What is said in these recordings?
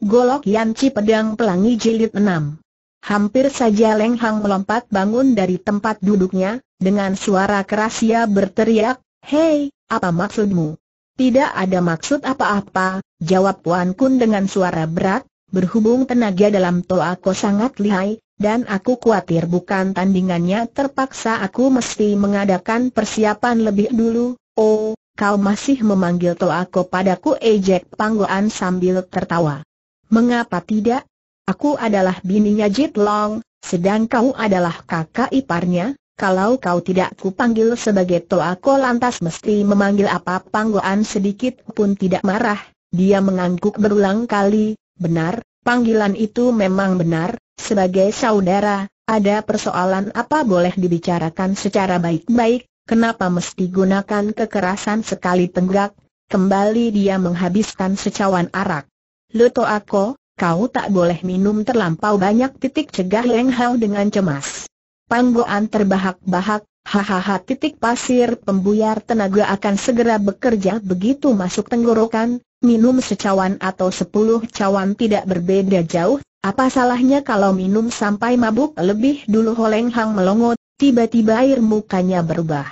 Golok Yanci Pedang Pelangi Jilid 6 Hampir saja Leng Hang melompat bangun dari tempat duduknya, dengan suara keras ia berteriak, Hei, apa maksudmu? Tidak ada maksud apa-apa, jawab Wan Kun dengan suara berat, berhubung tenaga dalam aku sangat lihai, dan aku khawatir bukan tandingannya terpaksa aku mesti mengadakan persiapan lebih dulu. Oh, kau masih memanggil aku padaku ejek panggoan sambil tertawa. Mengapa tidak? Aku adalah bininya Jit Long, sedang kau adalah kakak iparnya, kalau kau tidak panggil sebagai toa kau lantas mesti memanggil apa panggoan sedikit pun tidak marah, dia mengangguk berulang kali, benar, panggilan itu memang benar, sebagai saudara, ada persoalan apa boleh dibicarakan secara baik-baik, kenapa mesti gunakan kekerasan sekali tenggak, kembali dia menghabiskan secawan arak. Luto aku, kau tak boleh minum terlampau banyak titik cegah Leng Hao dengan cemas. Panggoan terbahak-bahak, hahaha titik pasir pembuyar tenaga akan segera bekerja begitu masuk tenggorokan, minum secawan atau sepuluh cawan tidak berbeda jauh, apa salahnya kalau minum sampai mabuk lebih dulu Leng Hao melongot, tiba-tiba air mukanya berubah.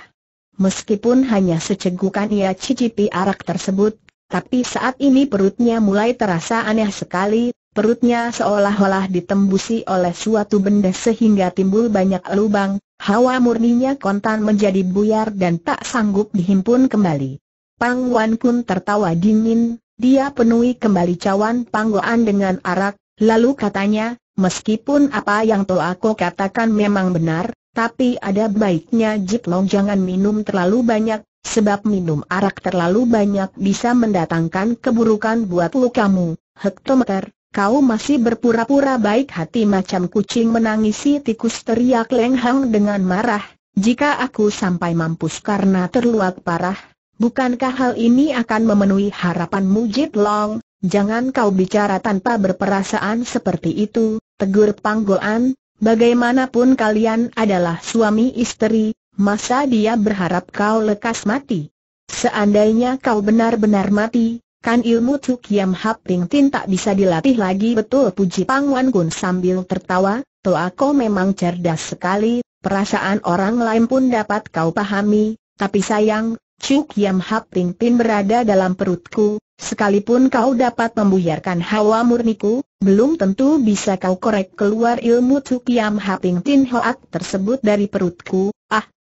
Meskipun hanya secegukan ia cicipi arak tersebut, tapi saat ini perutnya mulai terasa aneh sekali, perutnya seolah-olah ditembusi oleh suatu benda sehingga timbul banyak lubang, hawa murninya kontan menjadi buyar dan tak sanggup dihimpun kembali. Pang Wan pun tertawa dingin, dia penuhi kembali cawan panggoan dengan arak, lalu katanya, meskipun apa yang telah aku katakan memang benar, tapi ada baiknya Jit Long jangan minum terlalu banyak, Sebab minum arak terlalu banyak bisa mendatangkan keburukan buat lu kamu, hektometer, kau masih berpura-pura baik hati macam kucing menangisi tikus teriak lenghang dengan marah, jika aku sampai mampus karena terluak parah, bukankah hal ini akan memenuhi harapan Jit Long? Jangan kau bicara tanpa berperasaan seperti itu, tegur Panggoan, bagaimanapun kalian adalah suami istri, masa dia berharap kau lekas mati? Seandainya kau benar-benar mati, kan ilmu Chu Yam Hap Ting Tin tak bisa dilatih lagi betul puji Pang Wan Kun sambil tertawa, Toa kau memang cerdas sekali, perasaan orang lain pun dapat kau pahami, tapi sayang, Cuk Yam Hap Ting Tin berada dalam perutku, sekalipun kau dapat membuyarkan hawa murniku, belum tentu bisa kau korek keluar ilmu Chu Yam Hap Ting Tin Hoak tersebut dari perutku,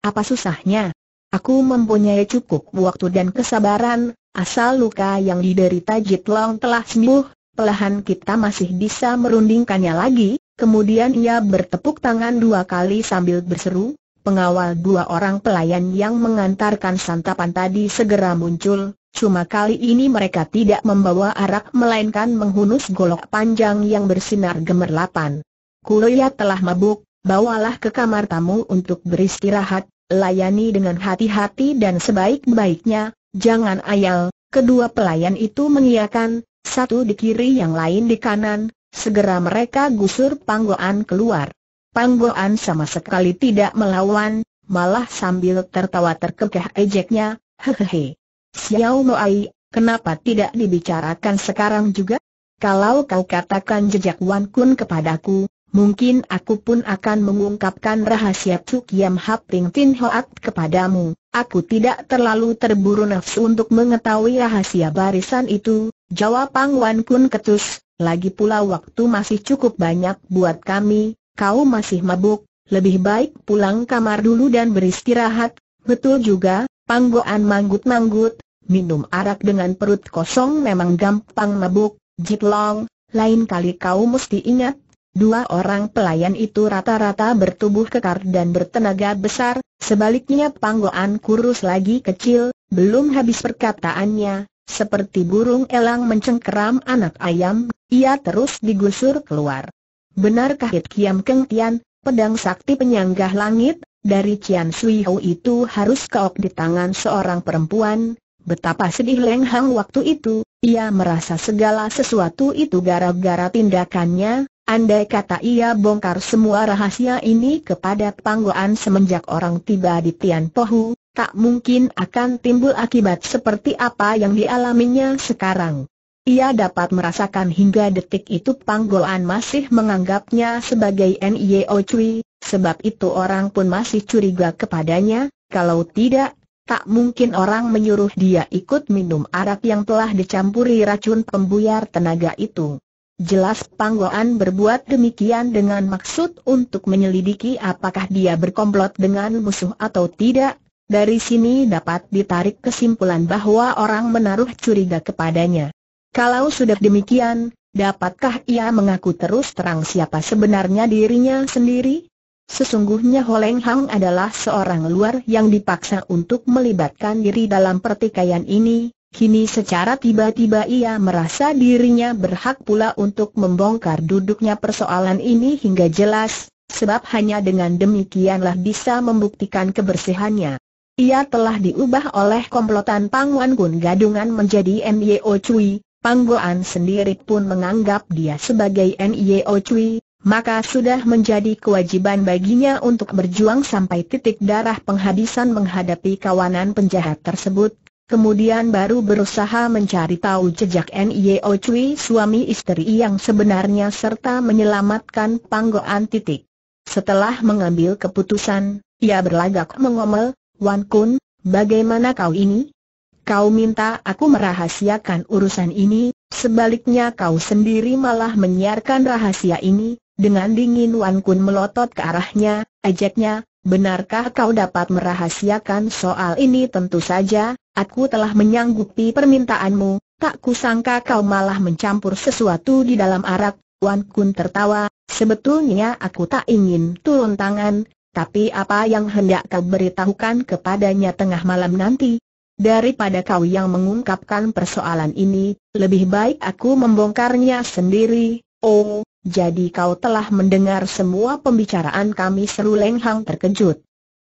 apa susahnya? Aku mempunyai cukup waktu dan kesabaran, asal luka yang diderita Jit Long telah sembuh, pelahan kita masih bisa merundingkannya lagi, kemudian ia bertepuk tangan dua kali sambil berseru, pengawal dua orang pelayan yang mengantarkan santapan tadi segera muncul, cuma kali ini mereka tidak membawa arak melainkan menghunus golok panjang yang bersinar gemerlapan. Kuroya telah mabuk, bawalah ke kamar tamu untuk beristirahat, layani dengan hati-hati dan sebaik-baiknya, jangan ayal. Kedua pelayan itu mengiakan, satu di kiri yang lain di kanan, segera mereka gusur panggoan keluar. Panggoan sama sekali tidak melawan, malah sambil tertawa terkekeh ejeknya, hehehe. Xiao Moai, kenapa tidak dibicarakan sekarang juga? Kalau kau katakan jejak Wan Kun kepadaku, mungkin aku pun akan mengungkapkan rahasia Cuk Yam Hap Ting Tin Hoat kepadamu. Aku tidak terlalu terburu nafsu untuk mengetahui rahasia barisan itu, jawab Pang Wan Kun ketus, lagi pula waktu masih cukup banyak buat kami, kau masih mabuk, lebih baik pulang kamar dulu dan beristirahat, betul juga, Pang Panggoan manggut-manggut, minum arak dengan perut kosong memang gampang mabuk, Long, lain kali kau mesti ingat Dua orang pelayan itu rata-rata bertubuh kekar dan bertenaga besar, sebaliknya panggoan kurus lagi kecil, belum habis perkataannya, seperti burung elang mencengkeram anak ayam, ia terus digusur keluar. Benarkah Hit Kiam Keng Tian, pedang sakti penyanggah langit, dari Cian Sui Ho itu harus keok di tangan seorang perempuan, Betapa sedih Leng Hang waktu itu, ia merasa segala sesuatu itu gara-gara tindakannya, Andai kata ia bongkar semua rahasia ini kepada panggoan semenjak orang tiba di Tian Pohu, tak mungkin akan timbul akibat seperti apa yang dialaminya sekarang. Ia dapat merasakan hingga detik itu panggoan masih menganggapnya sebagai N.I.O. Cui, sebab itu orang pun masih curiga kepadanya, kalau tidak tak mungkin orang menyuruh dia ikut minum arak yang telah dicampuri racun pembuyar tenaga itu. Jelas Panggoan berbuat demikian dengan maksud untuk menyelidiki apakah dia berkomplot dengan musuh atau tidak. Dari sini dapat ditarik kesimpulan bahwa orang menaruh curiga kepadanya. Kalau sudah demikian, dapatkah ia mengaku terus terang siapa sebenarnya dirinya sendiri? Sesungguhnya Holeng Hang adalah seorang luar yang dipaksa untuk melibatkan diri dalam pertikaian ini, Kini secara tiba-tiba ia merasa dirinya berhak pula untuk membongkar duduknya persoalan ini hingga jelas, sebab hanya dengan demikianlah bisa membuktikan kebersihannya. Ia telah diubah oleh komplotan Pangwan Gun Gadungan menjadi Nio Cui, Panggoan sendiri pun menganggap dia sebagai Nio Cui, maka sudah menjadi kewajiban baginya untuk berjuang sampai titik darah penghabisan menghadapi kawanan penjahat tersebut, kemudian baru berusaha mencari tahu jejak Nio Cui suami istri yang sebenarnya serta menyelamatkan panggoan titik. Setelah mengambil keputusan, ia berlagak mengomel, Wan Kun, bagaimana kau ini? Kau minta aku merahasiakan urusan ini, sebaliknya kau sendiri malah menyiarkan rahasia ini, dengan dingin Wan Kun melotot ke arahnya, ejeknya, benarkah kau dapat merahasiakan soal ini tentu saja, Aku telah menyanggupi permintaanmu, tak kusangka kau malah mencampur sesuatu di dalam arak, Wan Kun tertawa, sebetulnya aku tak ingin turun tangan, tapi apa yang hendak kau beritahukan kepadanya tengah malam nanti? Daripada kau yang mengungkapkan persoalan ini, lebih baik aku membongkarnya sendiri. Oh, jadi kau telah mendengar semua pembicaraan kami seru lenghang terkejut.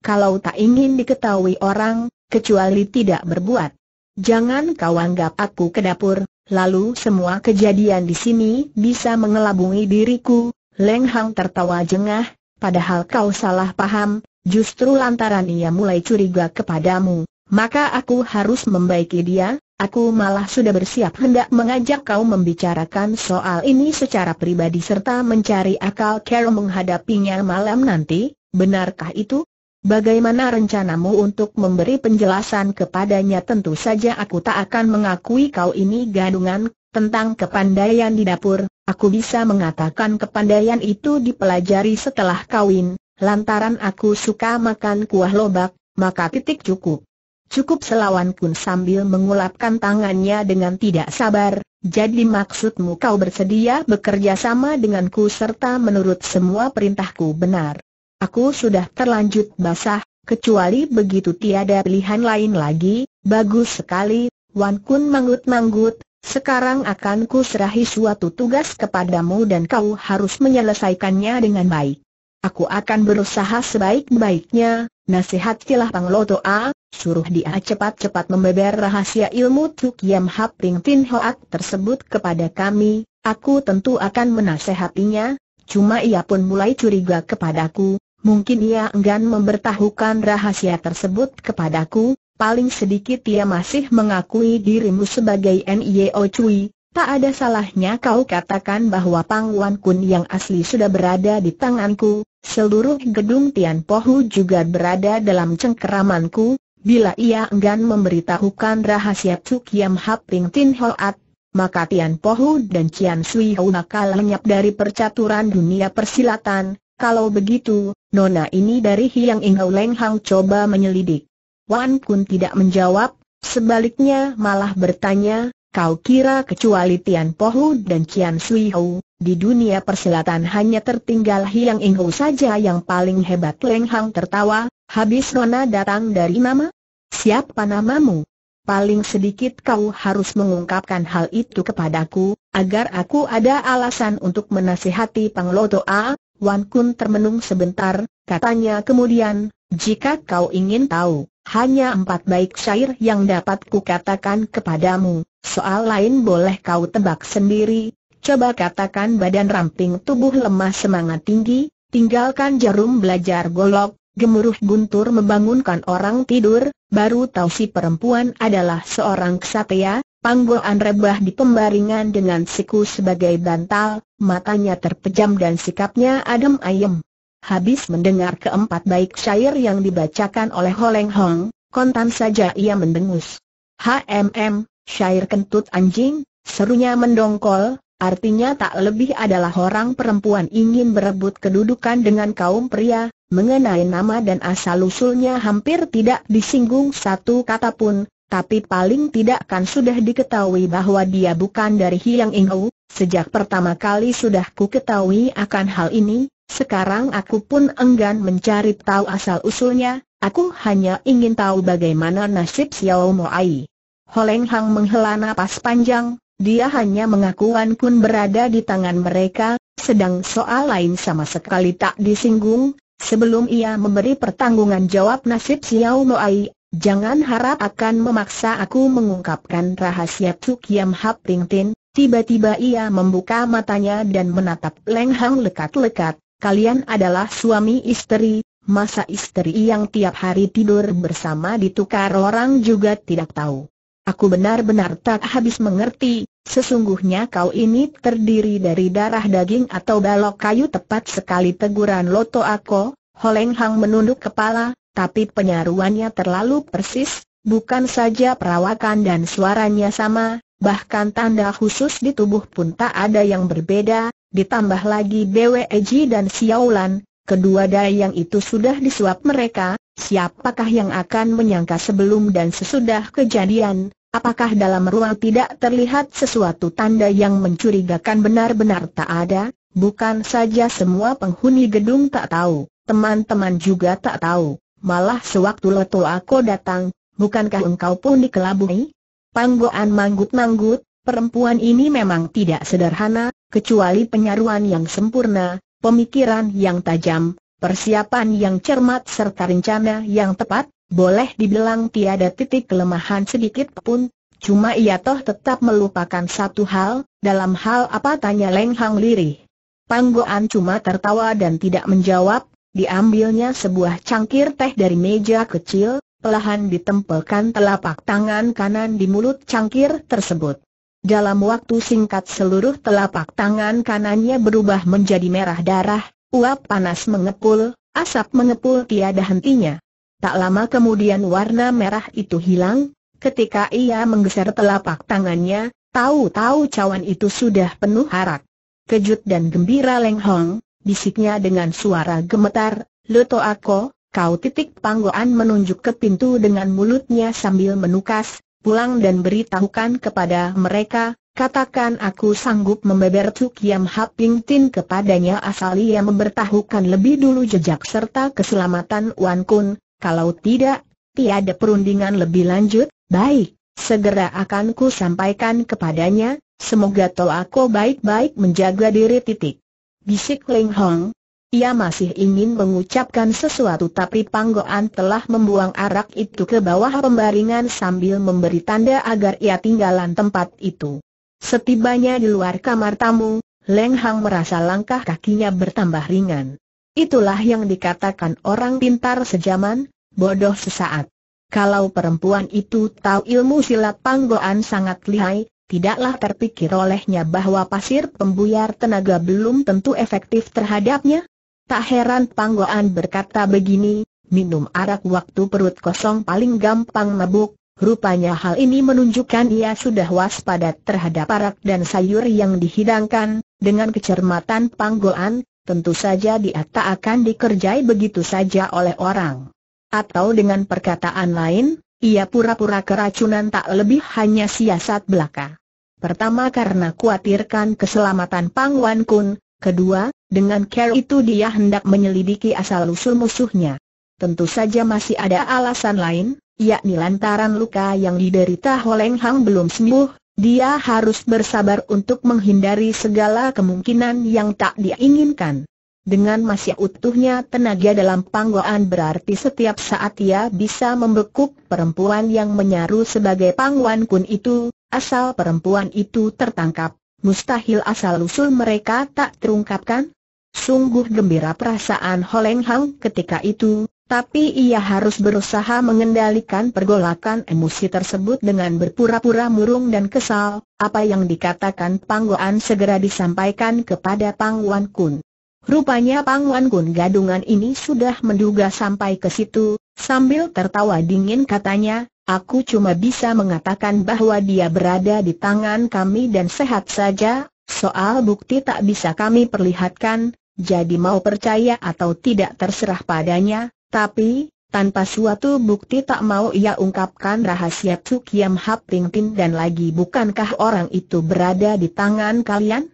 Kalau tak ingin diketahui orang, kecuali tidak berbuat. Jangan kau anggap aku ke dapur, lalu semua kejadian di sini bisa mengelabungi diriku. Leng Hang tertawa jengah, padahal kau salah paham, justru lantaran ia mulai curiga kepadamu. Maka aku harus membaiki dia, Aku malah sudah bersiap hendak mengajak kau membicarakan soal ini secara pribadi serta mencari akal cara menghadapinya malam nanti, benarkah itu? Bagaimana rencanamu untuk memberi penjelasan kepadanya tentu saja aku tak akan mengakui kau ini gadungan, tentang kepandaian di dapur, aku bisa mengatakan kepandaian itu dipelajari setelah kawin, lantaran aku suka makan kuah lobak, maka titik cukup. Cukup selawan pun sambil mengulapkan tangannya dengan tidak sabar, jadi maksudmu kau bersedia bekerja sama denganku serta menurut semua perintahku benar. Aku sudah terlanjut basah, kecuali begitu tiada pilihan lain lagi, bagus sekali, Wan Kun manggut-manggut, sekarang akan serahi suatu tugas kepadamu dan kau harus menyelesaikannya dengan baik. Aku akan berusaha sebaik-baiknya, nasihatilah Pang Loto A, suruh dia cepat-cepat membeber rahasia ilmu Tuk Yam Hap Ring Tin Hoak tersebut kepada kami, aku tentu akan menasehatinya, cuma ia pun mulai curiga kepadaku, mungkin ia enggan memberitahukan rahasia tersebut kepadaku, paling sedikit ia masih mengakui dirimu sebagai N.I.O. Cui, tak ada salahnya kau katakan bahwa Pangwan Kun yang asli sudah berada di tanganku, seluruh gedung Tian Pohu juga berada dalam cengkeramanku, bila ia enggan memberitahukan rahasia Cuk Yam Hap Tin Hoat, maka Tian Pohu dan Cian Sui Hau nakal lenyap dari percaturan dunia persilatan, kalau begitu, nona ini dari Hiang Ingau Leng Hang coba menyelidik. Wan Kun tidak menjawab, sebaliknya malah bertanya, kau kira kecuali Tian Pohu dan Qian Sui Hou, di dunia persilatan hanya tertinggal Hiang Ingau saja yang paling hebat Leng Hang tertawa, habis nona datang dari nama? Siapa namamu? Paling sedikit kau harus mengungkapkan hal itu kepadaku, agar aku ada alasan untuk menasihati Pangloto A, Wan Kun termenung sebentar, katanya kemudian, jika kau ingin tahu, hanya empat baik syair yang dapat kukatakan kepadamu, soal lain boleh kau tebak sendiri, coba katakan badan ramping tubuh lemah semangat tinggi, tinggalkan jarum belajar golok, gemuruh guntur membangunkan orang tidur, baru tahu si perempuan adalah seorang kesatria, Pangboan rebah di pembaringan dengan siku sebagai bantal, matanya terpejam dan sikapnya adem ayem. Habis mendengar keempat baik syair yang dibacakan oleh Ho Leng Hong, kontan saja ia mendengus. HMM, syair kentut anjing, serunya mendongkol, artinya tak lebih adalah orang perempuan ingin berebut kedudukan dengan kaum pria, mengenai nama dan asal-usulnya hampir tidak disinggung satu kata pun, tapi paling tidak kan sudah diketahui bahwa dia bukan dari Hiang Ingou, sejak pertama kali sudah ku ketahui akan hal ini, sekarang aku pun enggan mencari tahu asal-usulnya, aku hanya ingin tahu bagaimana nasib Xiao Moai. Holeng Hang menghela nafas panjang, dia hanya mengakuan pun berada di tangan mereka, sedang soal lain sama sekali tak disinggung, Sebelum ia memberi pertanggungan jawab nasib Xiao Mo Ai. Jangan harap akan memaksa aku mengungkapkan rahasia Yam Hap Ting Tin. Tiba-tiba ia membuka matanya dan menatap Leng Hang lekat-lekat. Kalian adalah suami istri, masa istri yang tiap hari tidur bersama ditukar orang juga tidak tahu. Aku benar-benar tak habis mengerti, sesungguhnya kau ini terdiri dari darah daging atau balok kayu tepat sekali teguran Loto Ako, Holeng Hang menunduk kepala, tapi penyaruannya terlalu persis, bukan saja perawakan dan suaranya sama, bahkan tanda khusus di tubuh pun tak ada yang berbeda, ditambah lagi Bweji dan Xiaolan, kedua dayang itu sudah disuap mereka, siapakah yang akan menyangka sebelum dan sesudah kejadian, apakah dalam ruang tidak terlihat sesuatu tanda yang mencurigakan benar-benar tak ada, bukan saja semua penghuni gedung tak tahu, teman-teman juga tak tahu Malah sewaktu letu aku datang, bukankah engkau pun dikelabui? Panggoan manggut-manggut, perempuan ini memang tidak sederhana, kecuali penyaruan yang sempurna, pemikiran yang tajam, persiapan yang cermat serta rencana yang tepat, boleh dibilang tiada titik kelemahan sedikit pun, cuma ia toh tetap melupakan satu hal, dalam hal apa tanya Leng Hang lirih. Panggoan cuma tertawa dan tidak menjawab, Diambilnya sebuah cangkir teh dari meja kecil, perlahan ditempelkan telapak tangan kanan di mulut cangkir tersebut. Dalam waktu singkat seluruh telapak tangan kanannya berubah menjadi merah darah, uap panas mengepul, asap mengepul tiada hentinya. Tak lama kemudian warna merah itu hilang, ketika ia menggeser telapak tangannya, tahu-tahu cawan itu sudah penuh harap. Kejut dan gembira Leng Hong, bisiknya dengan suara gemetar, Loto Ako, kau titik panggoan menunjuk ke pintu dengan mulutnya sambil menukas, pulang dan beritahukan kepada mereka, katakan aku sanggup membeber Cuk Yam Haping Tin kepadanya asal ia memberitahukan lebih dulu jejak serta keselamatan Wan Kun, kalau tidak, tiada perundingan lebih lanjut, baik, segera akan ku sampaikan kepadanya, semoga Ako baik-baik menjaga diri titik. Bisik leng Hong. Ia masih ingin mengucapkan sesuatu tapi Panggoan telah membuang arak itu ke bawah pembaringan sambil memberi tanda agar ia tinggalan tempat itu. Setibanya di luar kamar tamu, Leng Hang merasa langkah kakinya bertambah ringan. Itulah yang dikatakan orang pintar sejaman, bodoh sesaat. Kalau perempuan itu tahu ilmu silat Panggoan sangat lihai, tidaklah terpikir olehnya bahwa pasir pembuyar tenaga belum tentu efektif terhadapnya. Tak heran Panggoan berkata begini, minum arak waktu perut kosong paling gampang mabuk, rupanya hal ini menunjukkan ia sudah waspada terhadap arak dan sayur yang dihidangkan, dengan kecermatan Panggoan, tentu saja dia tak akan dikerjai begitu saja oleh orang. Atau dengan perkataan lain, ia pura-pura keracunan tak lebih hanya siasat belaka. Pertama karena kuatirkan keselamatan Pang Wan Kun, kedua, dengan care itu dia hendak menyelidiki asal-usul musuhnya. Tentu saja masih ada alasan lain, yakni lantaran luka yang diderita Holeng Hang belum sembuh, dia harus bersabar untuk menghindari segala kemungkinan yang tak diinginkan. Dengan masih utuhnya tenaga dalam panggoan berarti setiap saat ia bisa membekuk perempuan yang menyaru sebagai pangwan kun itu, asal perempuan itu tertangkap, mustahil asal-usul mereka tak terungkapkan. Sungguh gembira perasaan Holeng Hang ketika itu, tapi ia harus berusaha mengendalikan pergolakan emosi tersebut dengan berpura-pura murung dan kesal, apa yang dikatakan Panggoan segera disampaikan kepada Pangwan Kun. Rupanya Pangwan Kun gadungan ini sudah menduga sampai ke situ, sambil tertawa dingin katanya, aku cuma bisa mengatakan bahwa dia berada di tangan kami dan sehat saja, soal bukti tak bisa kami perlihatkan, jadi mau percaya atau tidak terserah padanya, tapi, tanpa suatu bukti tak mau ia ungkapkan rahasia Tsukiam Hap Ting Tin dan lagi bukankah orang itu berada di tangan kalian?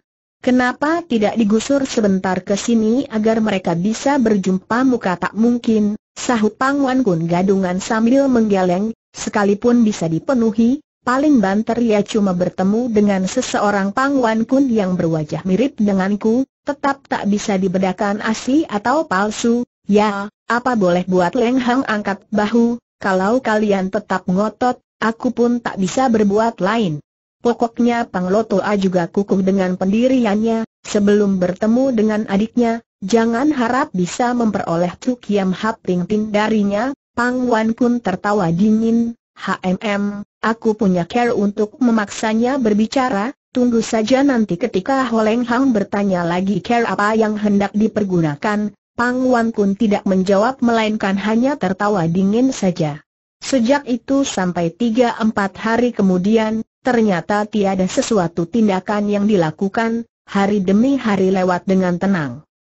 Kenapa tidak digusur sebentar ke sini agar mereka bisa berjumpa muka tak mungkin, sahut Pang Wan Kun gadungan sambil menggeleng, sekalipun bisa dipenuhi, paling banter ya cuma bertemu dengan seseorang Pang Wan Kun yang berwajah mirip denganku, tetap tak bisa dibedakan asli atau palsu, ya, apa boleh buat Leng Hang angkat bahu, kalau kalian tetap ngotot, aku pun tak bisa berbuat lain. Pokoknya Pangloto A juga kukuh dengan pendiriannya, sebelum bertemu dengan adiknya, jangan harap bisa memperoleh Cukiam Hap Ting Ting darinya, Pang Wan Kun tertawa dingin, HMM, aku punya care untuk memaksanya berbicara, tunggu saja nanti ketika Holeng Hang bertanya lagi care apa yang hendak dipergunakan, Pang Wan Kun tidak menjawab melainkan hanya tertawa dingin saja. Sejak itu sampai 3-4 hari kemudian, ternyata tiada sesuatu tindakan yang dilakukan, hari demi hari lewat dengan tenang.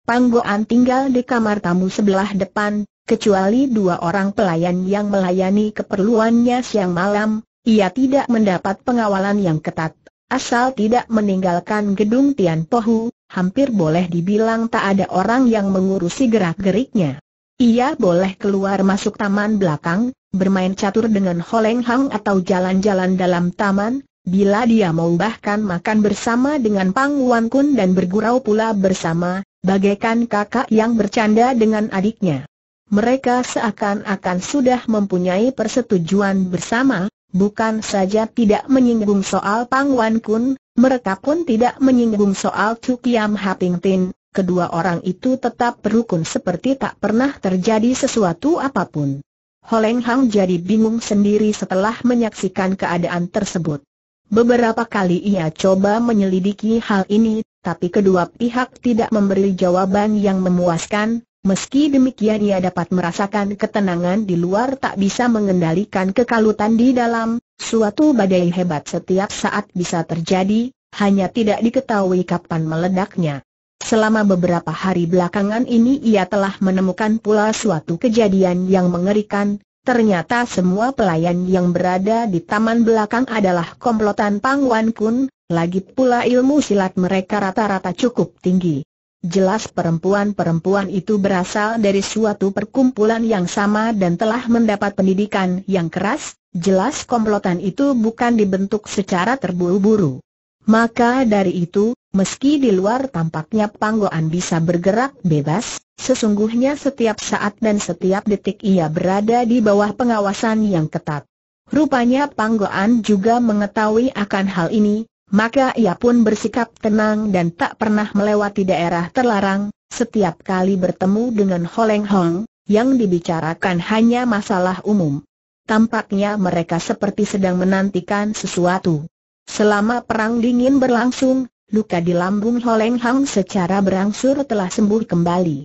Panggoan tinggal di kamar tamu sebelah depan, kecuali dua orang pelayan yang melayani keperluannya siang malam, ia tidak mendapat pengawalan yang ketat, asal tidak meninggalkan gedung Tian Pohu, hampir boleh dibilang tak ada orang yang mengurusi gerak-geriknya. Ia boleh keluar masuk taman belakang, bermain catur dengan Holeng Hang atau jalan-jalan dalam taman, bila dia mau bahkan makan bersama dengan Pang Wan Kun dan bergurau pula bersama, bagaikan kakak yang bercanda dengan adiknya. Mereka seakan-akan sudah mempunyai persetujuan bersama, bukan saja tidak menyinggung soal Pang Wan Kun, mereka pun tidak menyinggung soal Cukiam Haping Tin, kedua orang itu tetap berukun seperti tak pernah terjadi sesuatu apapun. Holeng Hang jadi bingung sendiri setelah menyaksikan keadaan tersebut. Beberapa kali ia coba menyelidiki hal ini, tapi kedua pihak tidak memberi jawaban yang memuaskan, meski demikian ia dapat merasakan ketenangan di luar tak bisa mengendalikan kekalutan di dalam, suatu badai hebat setiap saat bisa terjadi, hanya tidak diketahui kapan meledaknya. Selama beberapa hari belakangan ini ia telah menemukan pula suatu kejadian yang mengerikan, ternyata semua pelayan yang berada di taman belakang adalah komplotan Pang Wan Kun, lagi pula ilmu silat mereka rata-rata cukup tinggi. Jelas perempuan-perempuan itu berasal dari suatu perkumpulan yang sama dan telah mendapat pendidikan yang keras, jelas komplotan itu bukan dibentuk secara terburu-buru. Maka dari itu, Meski di luar tampaknya Panggoan bisa bergerak bebas, sesungguhnya setiap saat dan setiap detik ia berada di bawah pengawasan yang ketat. Rupanya Panggoan juga mengetahui akan hal ini, maka ia pun bersikap tenang dan tak pernah melewati daerah terlarang, setiap kali bertemu dengan Holeng Hong, yang dibicarakan hanya masalah umum. Tampaknya mereka seperti sedang menantikan sesuatu. Selama perang dingin berlangsung, luka di lambung Holeng Hang secara berangsur telah sembuh kembali.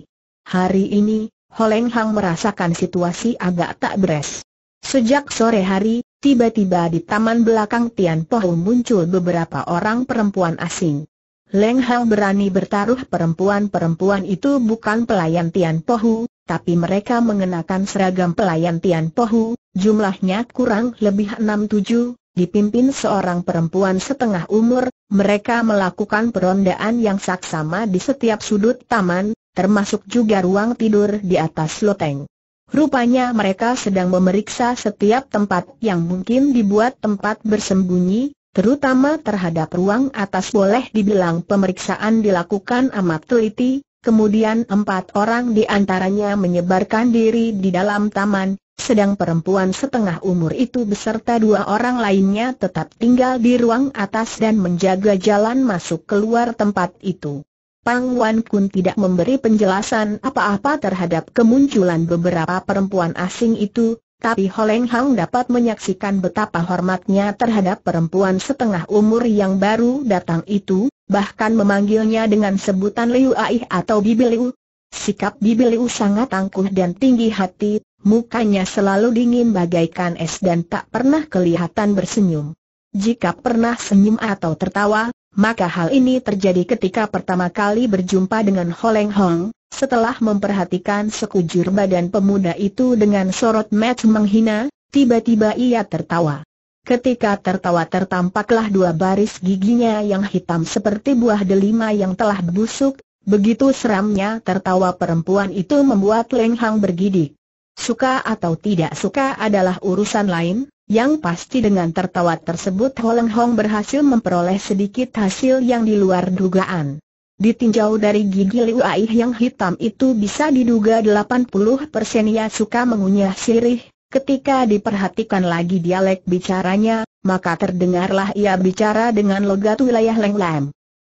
Hari ini, Holeng Hang merasakan situasi agak tak beres. Sejak sore hari, tiba-tiba di taman belakang Tian Pohu muncul beberapa orang perempuan asing. Leng Hang berani bertaruh perempuan-perempuan itu bukan pelayan Tian Pohu, tapi mereka mengenakan seragam pelayan Tian Pohu, jumlahnya kurang lebih 6-7, dipimpin seorang perempuan setengah umur, mereka melakukan perondaan yang saksama di setiap sudut taman, termasuk juga ruang tidur di atas loteng. Rupanya mereka sedang memeriksa setiap tempat yang mungkin dibuat tempat bersembunyi, terutama terhadap ruang atas boleh dibilang pemeriksaan dilakukan amat teliti, kemudian empat orang di antaranya menyebarkan diri di dalam taman, sedang perempuan setengah umur itu beserta dua orang lainnya tetap tinggal di ruang atas dan menjaga jalan masuk keluar tempat itu. Pang Wan Kun tidak memberi penjelasan apa-apa terhadap kemunculan beberapa perempuan asing itu, tapi Holeng Hang dapat menyaksikan betapa hormatnya terhadap perempuan setengah umur yang baru datang itu, bahkan memanggilnya dengan sebutan Liu Aih atau Bibi Liu. Sikap Bibi Liu sangat angkuh dan tinggi hati, Mukanya selalu dingin bagaikan es dan tak pernah kelihatan bersenyum. Jika pernah senyum atau tertawa, maka hal ini terjadi ketika pertama kali berjumpa dengan Holeng Hong, setelah memperhatikan sekujur badan pemuda itu dengan sorot mata menghina, tiba-tiba ia tertawa. Ketika tertawa tertampaklah dua baris giginya yang hitam seperti buah delima yang telah busuk, begitu seramnya tertawa perempuan itu membuat Leng Hong bergidik. Suka atau tidak suka adalah urusan lain, yang pasti dengan tertawa tersebut Holeng Hong berhasil memperoleh sedikit hasil yang di luar dugaan. Ditinjau dari gigi Liu Aih yang hitam itu bisa diduga 80% ia suka mengunyah sirih, ketika diperhatikan lagi dialek bicaranya, maka terdengarlah ia bicara dengan logat wilayah Leng Lam.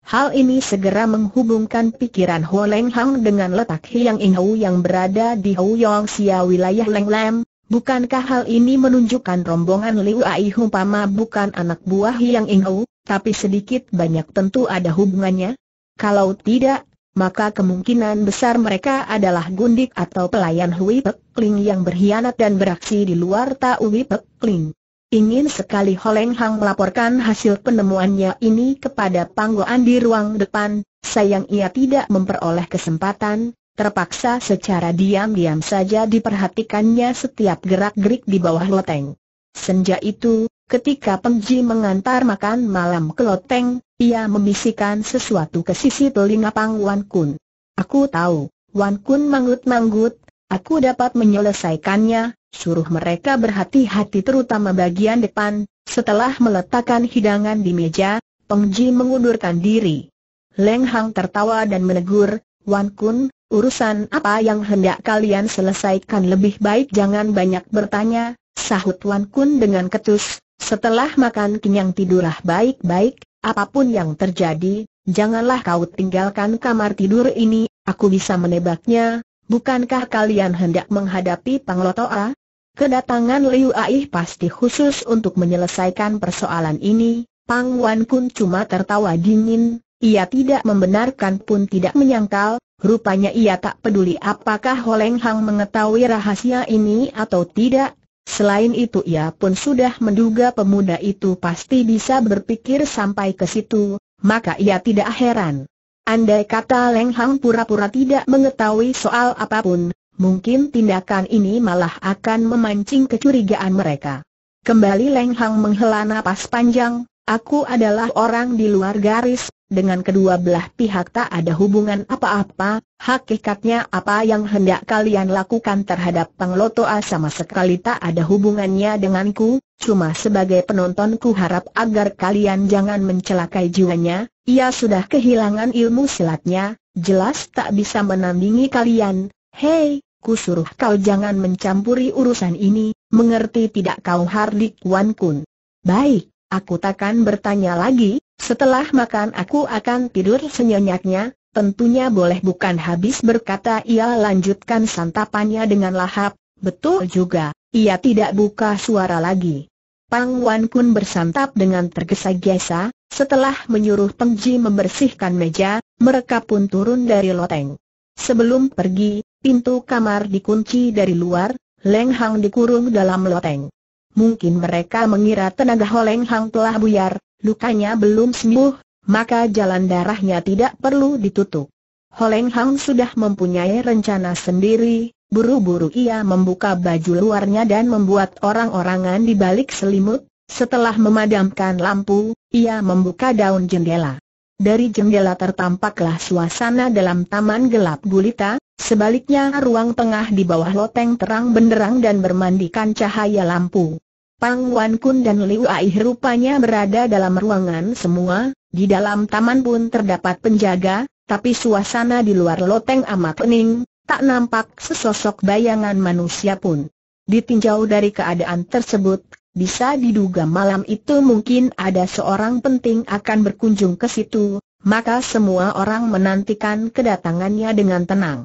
Hal ini segera menghubungkan pikiran Ho Leng Hang dengan letak Hiang In Hou yang berada di Hou Yong Xia wilayah Leng Lam. Bukankah hal ini menunjukkan rombongan Liu Ai Humpama bukan anak buah Hiang In Hou, tapi sedikit banyak tentu ada hubungannya? Kalau tidak, maka kemungkinan besar mereka adalah gundik atau pelayan Hui Pek Ling yang berkhianat dan beraksi di luar Tau Hui Pek Ling. Ingin sekali Holeng Hang melaporkan hasil penemuannya ini kepada panggoan di ruang depan, sayang ia tidak memperoleh kesempatan, terpaksa secara diam-diam saja diperhatikannya setiap gerak-gerik di bawah loteng. Senja itu, ketika Pengji mengantar makan malam ke loteng, ia membisikkan sesuatu ke sisi telinga Pang Wan Kun. Aku tahu, Wan Kun manggut-manggut, Aku dapat menyelesaikannya, suruh mereka berhati-hati terutama bagian depan. Setelah meletakkan hidangan di meja, Peng Ji mengundurkan diri. Leng Hang tertawa dan menegur, Wan Kun, urusan apa yang hendak kalian selesaikan lebih baik jangan banyak bertanya, sahut Wan Kun dengan ketus. Setelah makan kenyang tidurlah baik-baik, apapun yang terjadi, janganlah kau tinggalkan kamar tidur ini, aku bisa menebaknya, Bukankah kalian hendak menghadapi Panglotoa? Kedatangan Liu Aih pasti khusus untuk menyelesaikan persoalan ini. Pang Wan Kun cuma tertawa dingin, ia tidak membenarkan pun tidak menyangkal, rupanya ia tak peduli apakah Holeng Hang mengetahui rahasia ini atau tidak. Selain itu ia pun sudah menduga pemuda itu pasti bisa berpikir sampai ke situ, maka ia tidak heran Andai kata Leng Hang pura-pura tidak mengetahui soal apapun, mungkin tindakan ini malah akan memancing kecurigaan mereka. Kembali Leng Hang menghela napas panjang, aku adalah orang di luar garis, dengan kedua belah pihak tak ada hubungan apa-apa, hakikatnya apa yang hendak kalian lakukan terhadap Panglotoa sama sekali tak ada hubungannya denganku, cuma sebagai penontonku harap agar kalian jangan mencelakai jiwanya, ia sudah kehilangan ilmu silatnya, jelas tak bisa menandingi kalian, hei, ku suruh kau jangan mencampuri urusan ini, mengerti tidak kau Hardik Wan Kun. Baik, Aku takkan bertanya lagi, setelah makan aku akan tidur senyanyaknya, tentunya boleh bukan habis berkata ia lanjutkan santapannya dengan lahap, betul juga, ia tidak buka suara lagi. Pang Wan Kun bersantap dengan tergesa-gesa, setelah menyuruh Peng Ji membersihkan meja, mereka pun turun dari loteng. Sebelum pergi, pintu kamar dikunci dari luar, Leng Hang dikurung dalam loteng. Mungkin mereka mengira tenaga Holeng Hang telah buyar, lukanya belum sembuh, maka jalan darahnya tidak perlu ditutup. Holeng Hang sudah mempunyai rencana sendiri, buru-buru ia membuka baju luarnya dan membuat orang-orangan di balik selimut, setelah memadamkan lampu, ia membuka daun jendela. Dari jendela tertampaklah suasana dalam taman gelap gulita, Sebaliknya ruang tengah di bawah loteng terang benderang dan bermandikan cahaya lampu. Pang Wan Kun dan Liu Ai rupanya berada dalam ruangan semua, di dalam taman pun terdapat penjaga, tapi suasana di luar loteng amat pening, tak nampak sesosok bayangan manusia pun. Ditinjau dari keadaan tersebut, bisa diduga malam itu mungkin ada seorang penting akan berkunjung ke situ, maka semua orang menantikan kedatangannya dengan tenang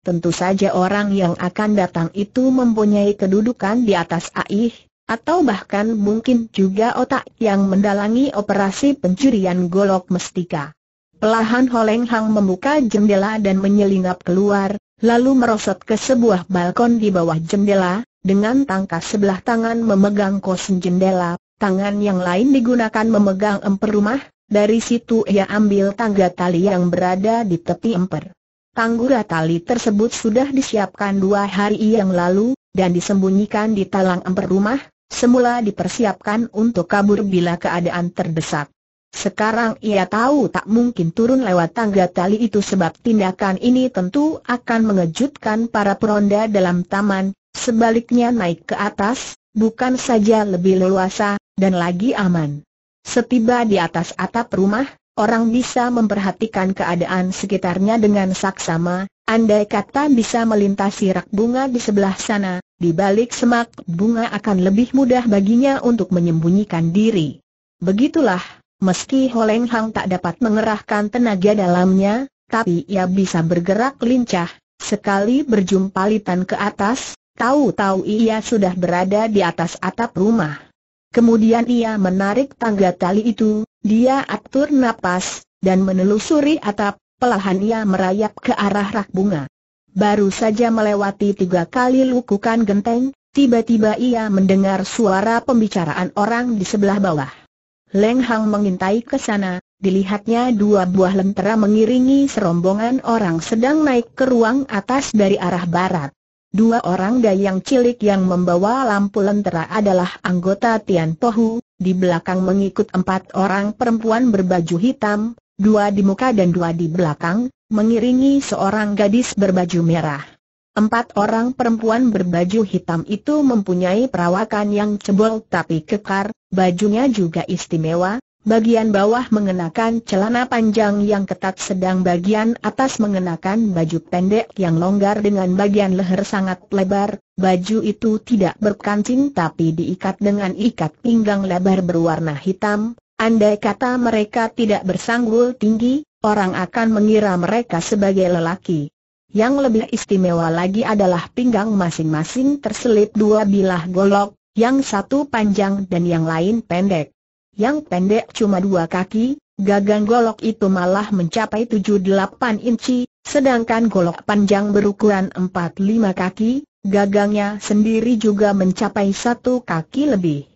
tentu saja orang yang akan datang itu mempunyai kedudukan di atas Aih, atau bahkan mungkin juga otak yang mendalangi operasi pencurian golok mestika. Pelahan Holeng Hang membuka jendela dan menyelinap keluar, lalu merosot ke sebuah balkon di bawah jendela, dengan tangkas sebelah tangan memegang kosen jendela, tangan yang lain digunakan memegang emper rumah, dari situ ia ambil tangga tali yang berada di tepi emper. Tanggura tali tersebut sudah disiapkan dua hari yang lalu, dan disembunyikan di talang emper rumah, semula dipersiapkan untuk kabur bila keadaan terdesak. Sekarang ia tahu tak mungkin turun lewat tangga tali itu sebab tindakan ini tentu akan mengejutkan para peronda dalam taman, sebaliknya naik ke atas, bukan saja lebih leluasa, dan lagi aman. Setiba di atas atap rumah, orang bisa memperhatikan keadaan sekitarnya dengan saksama, andai kata bisa melintasi rak bunga di sebelah sana, di balik semak bunga akan lebih mudah baginya untuk menyembunyikan diri. Begitulah, meski Holeng Hang tak dapat mengerahkan tenaga dalamnya, tapi ia bisa bergerak lincah, sekali berjumpa litan ke atas, tahu-tahu ia sudah berada di atas atap rumah. Kemudian ia menarik tangga tali itu, dia atur napas, dan menelusuri atap, pelahan ia merayap ke arah rak bunga. Baru saja melewati tiga kali lukukan genteng, tiba-tiba ia mendengar suara pembicaraan orang di sebelah bawah. Leng Hang mengintai ke sana, dilihatnya dua buah lentera mengiringi serombongan orang sedang naik ke ruang atas dari arah barat. Dua orang dayang cilik yang membawa lampu lentera adalah anggota Tian Pohu, di belakang mengikut empat orang perempuan berbaju hitam, dua di muka dan dua di belakang, mengiringi seorang gadis berbaju merah. Empat orang perempuan berbaju hitam itu mempunyai perawakan yang cebol tapi kekar, bajunya juga istimewa, Bagian bawah mengenakan celana panjang yang ketat sedang bagian atas mengenakan baju pendek yang longgar dengan bagian leher sangat lebar, baju itu tidak berkancing tapi diikat dengan ikat pinggang lebar berwarna hitam, andai kata mereka tidak bersanggul tinggi, orang akan mengira mereka sebagai lelaki. Yang lebih istimewa lagi adalah pinggang masing-masing terselip dua bilah golok, yang satu panjang dan yang lain pendek yang pendek cuma dua kaki, gagang golok itu malah mencapai 7-8 inci, sedangkan golok panjang berukuran 4-5 kaki, gagangnya sendiri juga mencapai satu kaki lebih.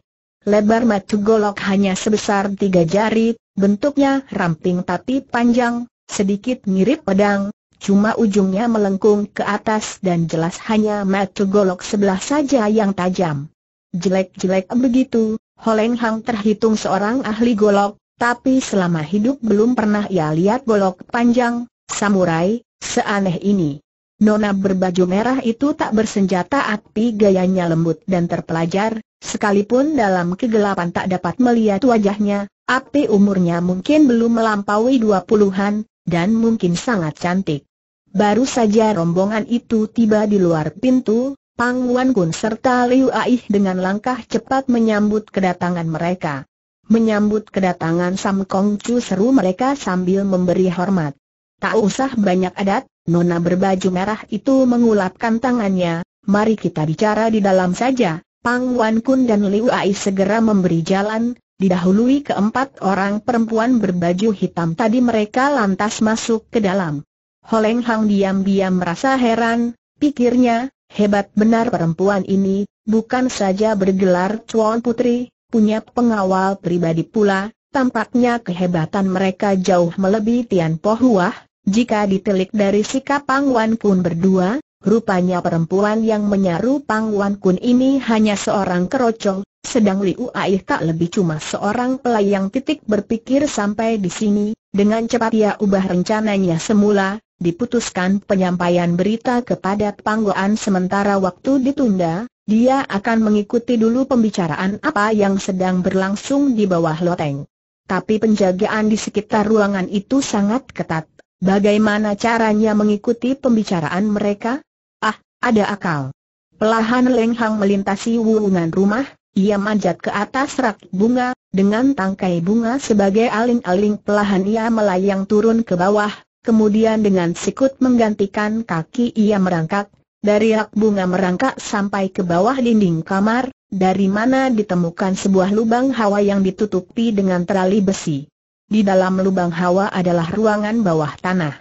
Lebar macu golok hanya sebesar tiga jari, bentuknya ramping tapi panjang, sedikit mirip pedang, cuma ujungnya melengkung ke atas dan jelas hanya macu golok sebelah saja yang tajam. Jelek-jelek begitu, Holeng Hang terhitung seorang ahli golok, tapi selama hidup belum pernah ia lihat golok panjang, samurai, seaneh ini. Nona berbaju merah itu tak bersenjata api gayanya lembut dan terpelajar, sekalipun dalam kegelapan tak dapat melihat wajahnya, api umurnya mungkin belum melampaui dua puluhan, dan mungkin sangat cantik. Baru saja rombongan itu tiba di luar pintu, Pang Wan Kun serta Liu Aih dengan langkah cepat menyambut kedatangan mereka. Menyambut kedatangan Sam Kong Chu seru mereka sambil memberi hormat. Tak usah banyak adat, nona berbaju merah itu mengulapkan tangannya, mari kita bicara di dalam saja. Pang Wan Kun dan Liu Ai segera memberi jalan, didahului keempat orang perempuan berbaju hitam tadi mereka lantas masuk ke dalam. Holeng Hang diam-diam merasa heran, pikirnya, Hebat benar perempuan ini, bukan saja bergelar cuan Putri, punya pengawal pribadi pula, tampaknya kehebatan mereka jauh melebihi Tian Po Hua. jika ditelik dari sikap Pang Wan Kun berdua, rupanya perempuan yang menyaru Pang Wan Kun ini hanya seorang kerocong, sedang Liu Aih tak lebih cuma seorang pelayang titik berpikir sampai di sini, dengan cepat ia ubah rencananya semula, diputuskan penyampaian berita kepada Panggoan sementara waktu ditunda, dia akan mengikuti dulu pembicaraan apa yang sedang berlangsung di bawah loteng. Tapi penjagaan di sekitar ruangan itu sangat ketat. Bagaimana caranya mengikuti pembicaraan mereka? Ah, ada akal. Pelahan lenghang melintasi wuungan rumah, ia manjat ke atas rak bunga, dengan tangkai bunga sebagai aling-aling pelahan ia melayang turun ke bawah, kemudian dengan sikut menggantikan kaki ia merangkak, dari rak bunga merangkak sampai ke bawah dinding kamar, dari mana ditemukan sebuah lubang hawa yang ditutupi dengan terali besi. Di dalam lubang hawa adalah ruangan bawah tanah.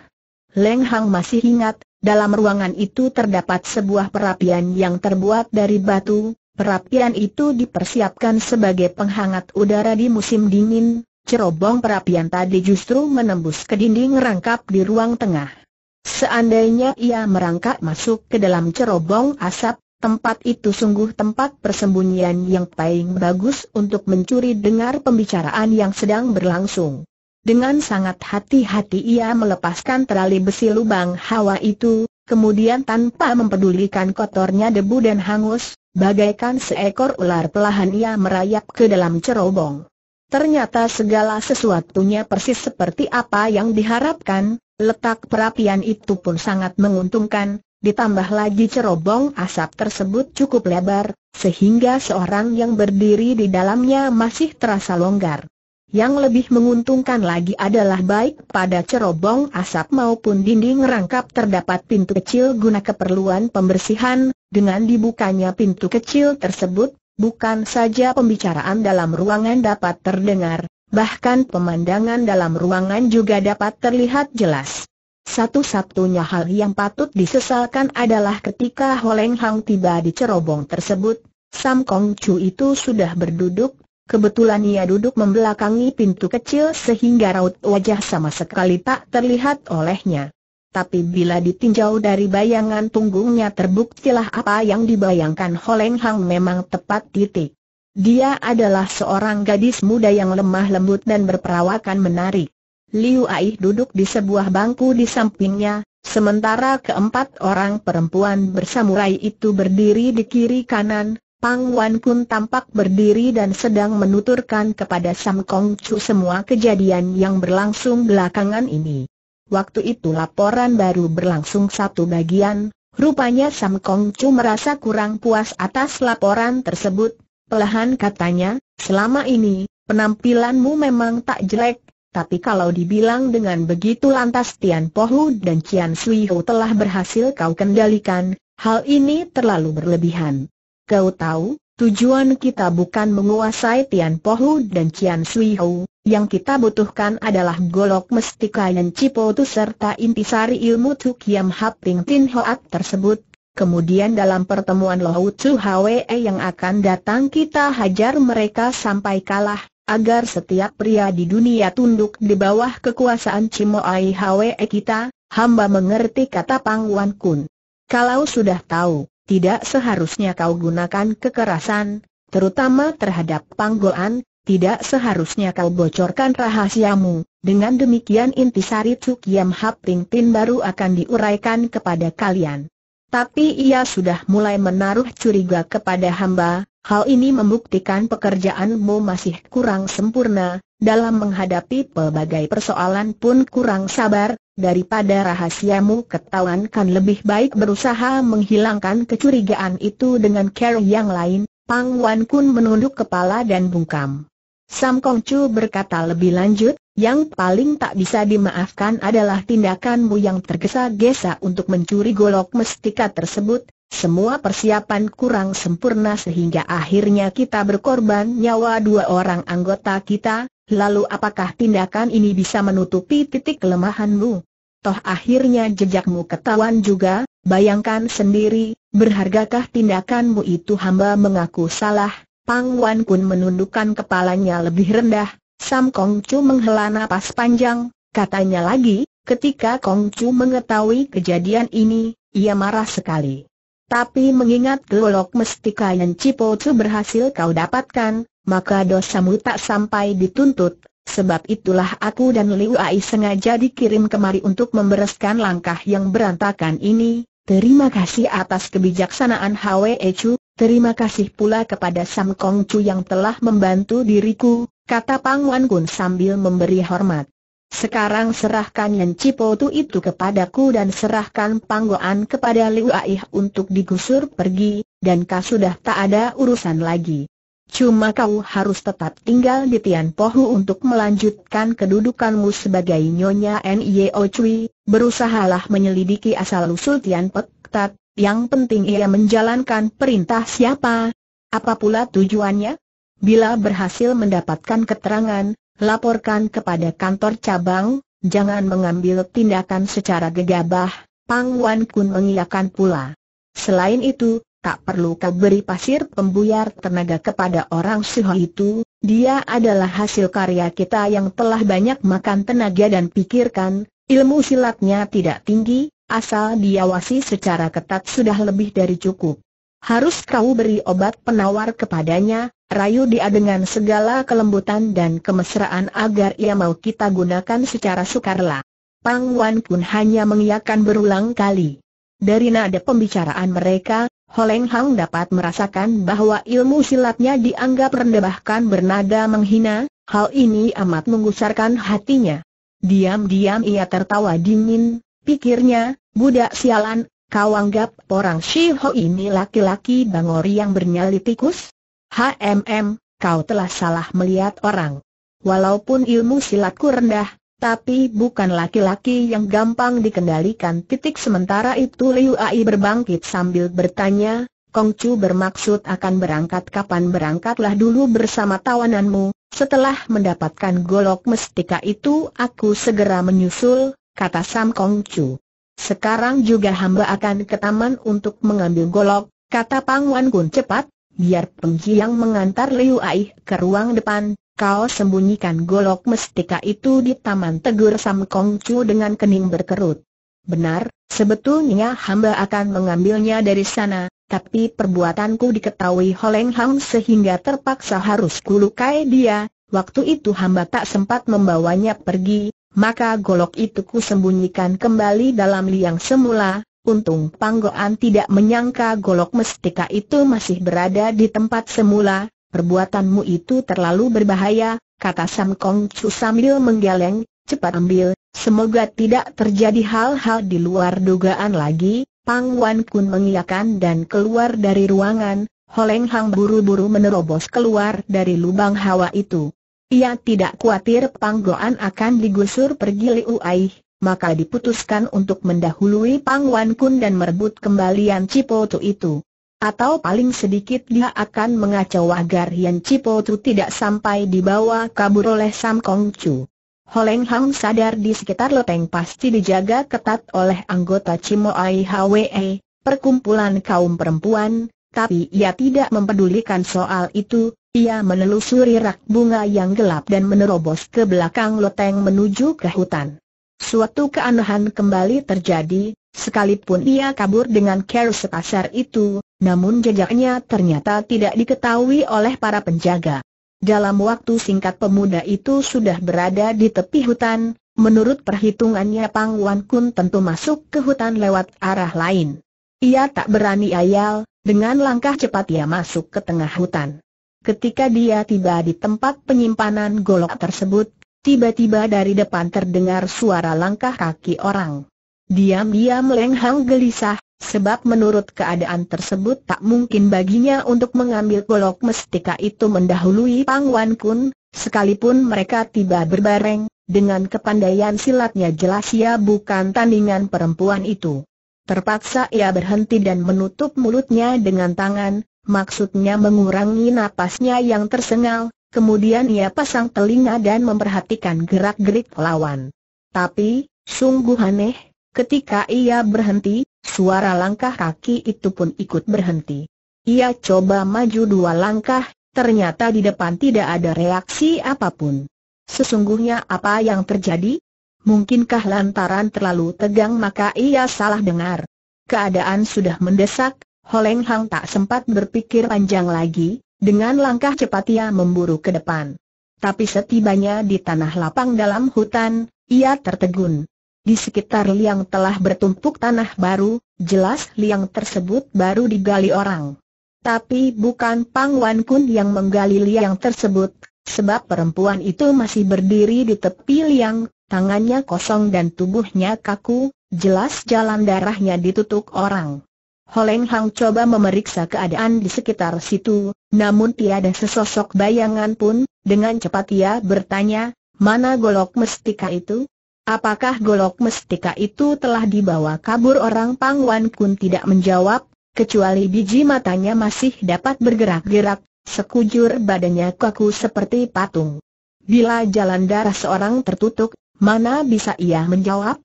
Leng Hang masih ingat, dalam ruangan itu terdapat sebuah perapian yang terbuat dari batu, perapian itu dipersiapkan sebagai penghangat udara di musim dingin, Cerobong perapian tadi justru menembus ke dinding rangkap di ruang tengah. Seandainya ia merangkak masuk ke dalam cerobong asap, tempat itu sungguh tempat persembunyian yang paling bagus untuk mencuri dengar pembicaraan yang sedang berlangsung. Dengan sangat hati-hati ia melepaskan terali besi lubang hawa itu, kemudian tanpa mempedulikan kotornya debu dan hangus, bagaikan seekor ular pelahan ia merayap ke dalam cerobong. Ternyata segala sesuatunya persis seperti apa yang diharapkan, letak perapian itu pun sangat menguntungkan, ditambah lagi cerobong asap tersebut cukup lebar, sehingga seorang yang berdiri di dalamnya masih terasa longgar. Yang lebih menguntungkan lagi adalah baik pada cerobong asap maupun dinding rangkap terdapat pintu kecil guna keperluan pembersihan, dengan dibukanya pintu kecil tersebut, Bukan saja pembicaraan dalam ruangan dapat terdengar, bahkan pemandangan dalam ruangan juga dapat terlihat jelas. Satu-satunya hal yang patut disesalkan adalah ketika Holeng Hang tiba di cerobong tersebut, Sam Kong Chu itu sudah berduduk, kebetulan ia duduk membelakangi pintu kecil sehingga raut wajah sama sekali tak terlihat olehnya tapi bila ditinjau dari bayangan punggungnya terbuktilah apa yang dibayangkan Holeng Hang memang tepat titik. Dia adalah seorang gadis muda yang lemah lembut dan berperawakan menarik. Liu Ai duduk di sebuah bangku di sampingnya, sementara keempat orang perempuan bersamurai itu berdiri di kiri kanan, Pang Wan Kun tampak berdiri dan sedang menuturkan kepada Sam Kong Chu semua kejadian yang berlangsung belakangan ini. Waktu itu laporan baru berlangsung satu bagian, rupanya Sam Kong Chu merasa kurang puas atas laporan tersebut. Pelahan katanya, selama ini, penampilanmu memang tak jelek, tapi kalau dibilang dengan begitu lantas Tian Pohu dan Qian Sui Ho telah berhasil kau kendalikan, hal ini terlalu berlebihan. Kau tahu, Tujuan kita bukan menguasai Tian Pohu dan Cian Sui Hou, yang kita butuhkan adalah golok mestika yang cipotu serta intisari ilmu Tu Kiam Hap Ting Tin Hoat tersebut. Kemudian dalam pertemuan Lohou Tzu Hwe yang akan datang kita hajar mereka sampai kalah, agar setiap pria di dunia tunduk di bawah kekuasaan Cimoai Hwe kita, hamba mengerti kata Pang Wan Kun. Kalau sudah tahu tidak seharusnya kau gunakan kekerasan, terutama terhadap panggolan, tidak seharusnya kau bocorkan rahasiamu, dengan demikian intisari Tsukiam Hap Ping Tin baru akan diuraikan kepada kalian. Tapi ia sudah mulai menaruh curiga kepada hamba, hal ini membuktikan pekerjaanmu masih kurang sempurna, dalam menghadapi pelbagai persoalan pun kurang sabar, daripada rahasiamu ketahuan kan lebih baik berusaha menghilangkan kecurigaan itu dengan cara yang lain, Pang Wan Kun menunduk kepala dan bungkam. Sam Kong Chu berkata lebih lanjut, yang paling tak bisa dimaafkan adalah tindakanmu yang tergesa-gesa untuk mencuri golok mestika tersebut, semua persiapan kurang sempurna sehingga akhirnya kita berkorban nyawa dua orang anggota kita, lalu apakah tindakan ini bisa menutupi titik kelemahanmu? Toh akhirnya jejakmu ketahuan juga, bayangkan sendiri, berhargakah tindakanmu itu hamba mengaku salah? Pang Wan pun menundukkan kepalanya lebih rendah, Sam Kong Chu menghela napas panjang, katanya lagi, ketika Kong Chu mengetahui kejadian ini, ia marah sekali. Tapi mengingat golok mestika yang Cipocu berhasil kau dapatkan, maka dosamu tak sampai dituntut. Sebab itulah aku dan Liu Ai sengaja dikirim kemari untuk membereskan langkah yang berantakan ini. Terima kasih atas kebijaksanaan Hwe Chu, terima kasih pula kepada Sam Kong Chu yang telah membantu diriku, kata Pang Wan Kun sambil memberi hormat. Sekarang serahkan Tu itu kepadaku dan serahkan panggoan kepada Liu Aih untuk digusur pergi, dan kau sudah tak ada urusan lagi. Cuma kau harus tetap tinggal di Tian Pohu untuk melanjutkan kedudukanmu sebagai Nyonya N.I.O. Cui, berusahalah menyelidiki asal-usul Tian Pek Tat, yang penting ia menjalankan perintah siapa. Apa pula tujuannya? Bila berhasil mendapatkan keterangan, laporkan kepada kantor cabang, jangan mengambil tindakan secara gegabah, Pang Wan Kun mengiyakan pula. Selain itu, tak perlu kau beri pasir pembuyar tenaga kepada orang Suho itu, dia adalah hasil karya kita yang telah banyak makan tenaga dan pikirkan, ilmu silatnya tidak tinggi, asal diawasi secara ketat sudah lebih dari cukup. Harus kau beri obat penawar kepadanya, rayu dia dengan segala kelembutan dan kemesraan agar ia mau kita gunakan secara sukarela. Pang Wan pun hanya mengiyakan berulang kali. Dari nada pembicaraan mereka, Holeng Hang dapat merasakan bahwa ilmu silatnya dianggap rendah bahkan bernada menghina, hal ini amat menggusarkan hatinya. Diam-diam ia tertawa dingin, pikirnya, budak sialan, Kau anggap orang Shiho ini laki-laki bangor yang bernyali tikus? HMM, kau telah salah melihat orang. Walaupun ilmu silatku rendah, tapi bukan laki-laki yang gampang dikendalikan. Titik sementara itu Liu Ai berbangkit sambil bertanya, Kong Chu bermaksud akan berangkat kapan berangkatlah dulu bersama tawananmu. Setelah mendapatkan golok mestika itu aku segera menyusul, kata Sam Kong Chu. Sekarang juga hamba akan ke taman untuk mengambil golok, kata Pangwan Kun cepat, biar Pengki yang mengantar Liu Ai ke ruang depan, kau sembunyikan golok mestika itu di taman tegur Sam Kong Chu dengan kening berkerut. Benar, sebetulnya hamba akan mengambilnya dari sana, tapi perbuatanku diketahui Holeng Hang sehingga terpaksa harus kulukai dia, waktu itu hamba tak sempat membawanya pergi, maka golok itu ku sembunyikan kembali dalam liang semula. Untung Panggoan tidak menyangka golok mestika itu masih berada di tempat semula, perbuatanmu itu terlalu berbahaya, kata Sam Kong Chu sambil menggeleng, cepat ambil, semoga tidak terjadi hal-hal di luar dugaan lagi, Pang Wan Kun mengiyakan dan keluar dari ruangan, Holeng Hang buru-buru menerobos keluar dari lubang hawa itu. Ia tidak khawatir Panggoan akan digusur pergi Liu Ai, maka diputuskan untuk mendahului Pang Wan Kun dan merebut kembalian Cipotu itu. Atau paling sedikit dia akan mengacau agar Yan Cipotu tidak sampai dibawa kabur oleh Sam Kong Chu. Holeng Hang sadar di sekitar loteng pasti dijaga ketat oleh anggota Cimo Ai Hwe, perkumpulan kaum perempuan, tapi ia tidak mempedulikan soal itu, ia menelusuri rak bunga yang gelap dan menerobos ke belakang loteng menuju ke hutan. Suatu keanehan kembali terjadi, sekalipun ia kabur dengan care sepasar itu, namun jejaknya ternyata tidak diketahui oleh para penjaga. Dalam waktu singkat pemuda itu sudah berada di tepi hutan, menurut perhitungannya Pang Wan Kun tentu masuk ke hutan lewat arah lain. Ia tak berani ayal, dengan langkah cepat ia masuk ke tengah hutan. Ketika dia tiba di tempat penyimpanan golok tersebut, tiba-tiba dari depan terdengar suara langkah kaki orang. Diam-diam Leng Hang gelisah, sebab menurut keadaan tersebut tak mungkin baginya untuk mengambil golok mestika itu mendahului Pang Wan Kun, sekalipun mereka tiba berbareng, dengan kepandaian silatnya jelas ia bukan tandingan perempuan itu. Terpaksa ia berhenti dan menutup mulutnya dengan tangan, Maksudnya mengurangi napasnya yang tersengal, kemudian ia pasang telinga dan memperhatikan gerak-gerik lawan. Tapi, sungguh aneh, ketika ia berhenti, suara langkah kaki itu pun ikut berhenti. Ia coba maju dua langkah, ternyata di depan tidak ada reaksi apapun. Sesungguhnya apa yang terjadi? Mungkinkah lantaran terlalu tegang maka ia salah dengar? Keadaan sudah mendesak, Holeng Hang tak sempat berpikir panjang lagi, dengan langkah cepat ia memburu ke depan. Tapi setibanya di tanah lapang dalam hutan, ia tertegun. Di sekitar liang telah bertumpuk tanah baru, jelas liang tersebut baru digali orang. Tapi bukan Pang Wan Kun yang menggali liang tersebut, sebab perempuan itu masih berdiri di tepi liang, tangannya kosong dan tubuhnya kaku, jelas jalan darahnya ditutup orang. Holeng Hang coba memeriksa keadaan di sekitar situ, namun tiada sesosok bayangan pun, dengan cepat ia bertanya, mana golok mestika itu? Apakah golok mestika itu telah dibawa kabur orang Pangwan Kun tidak menjawab, kecuali biji matanya masih dapat bergerak-gerak, sekujur badannya kaku seperti patung. Bila jalan darah seorang tertutup, mana bisa ia menjawab?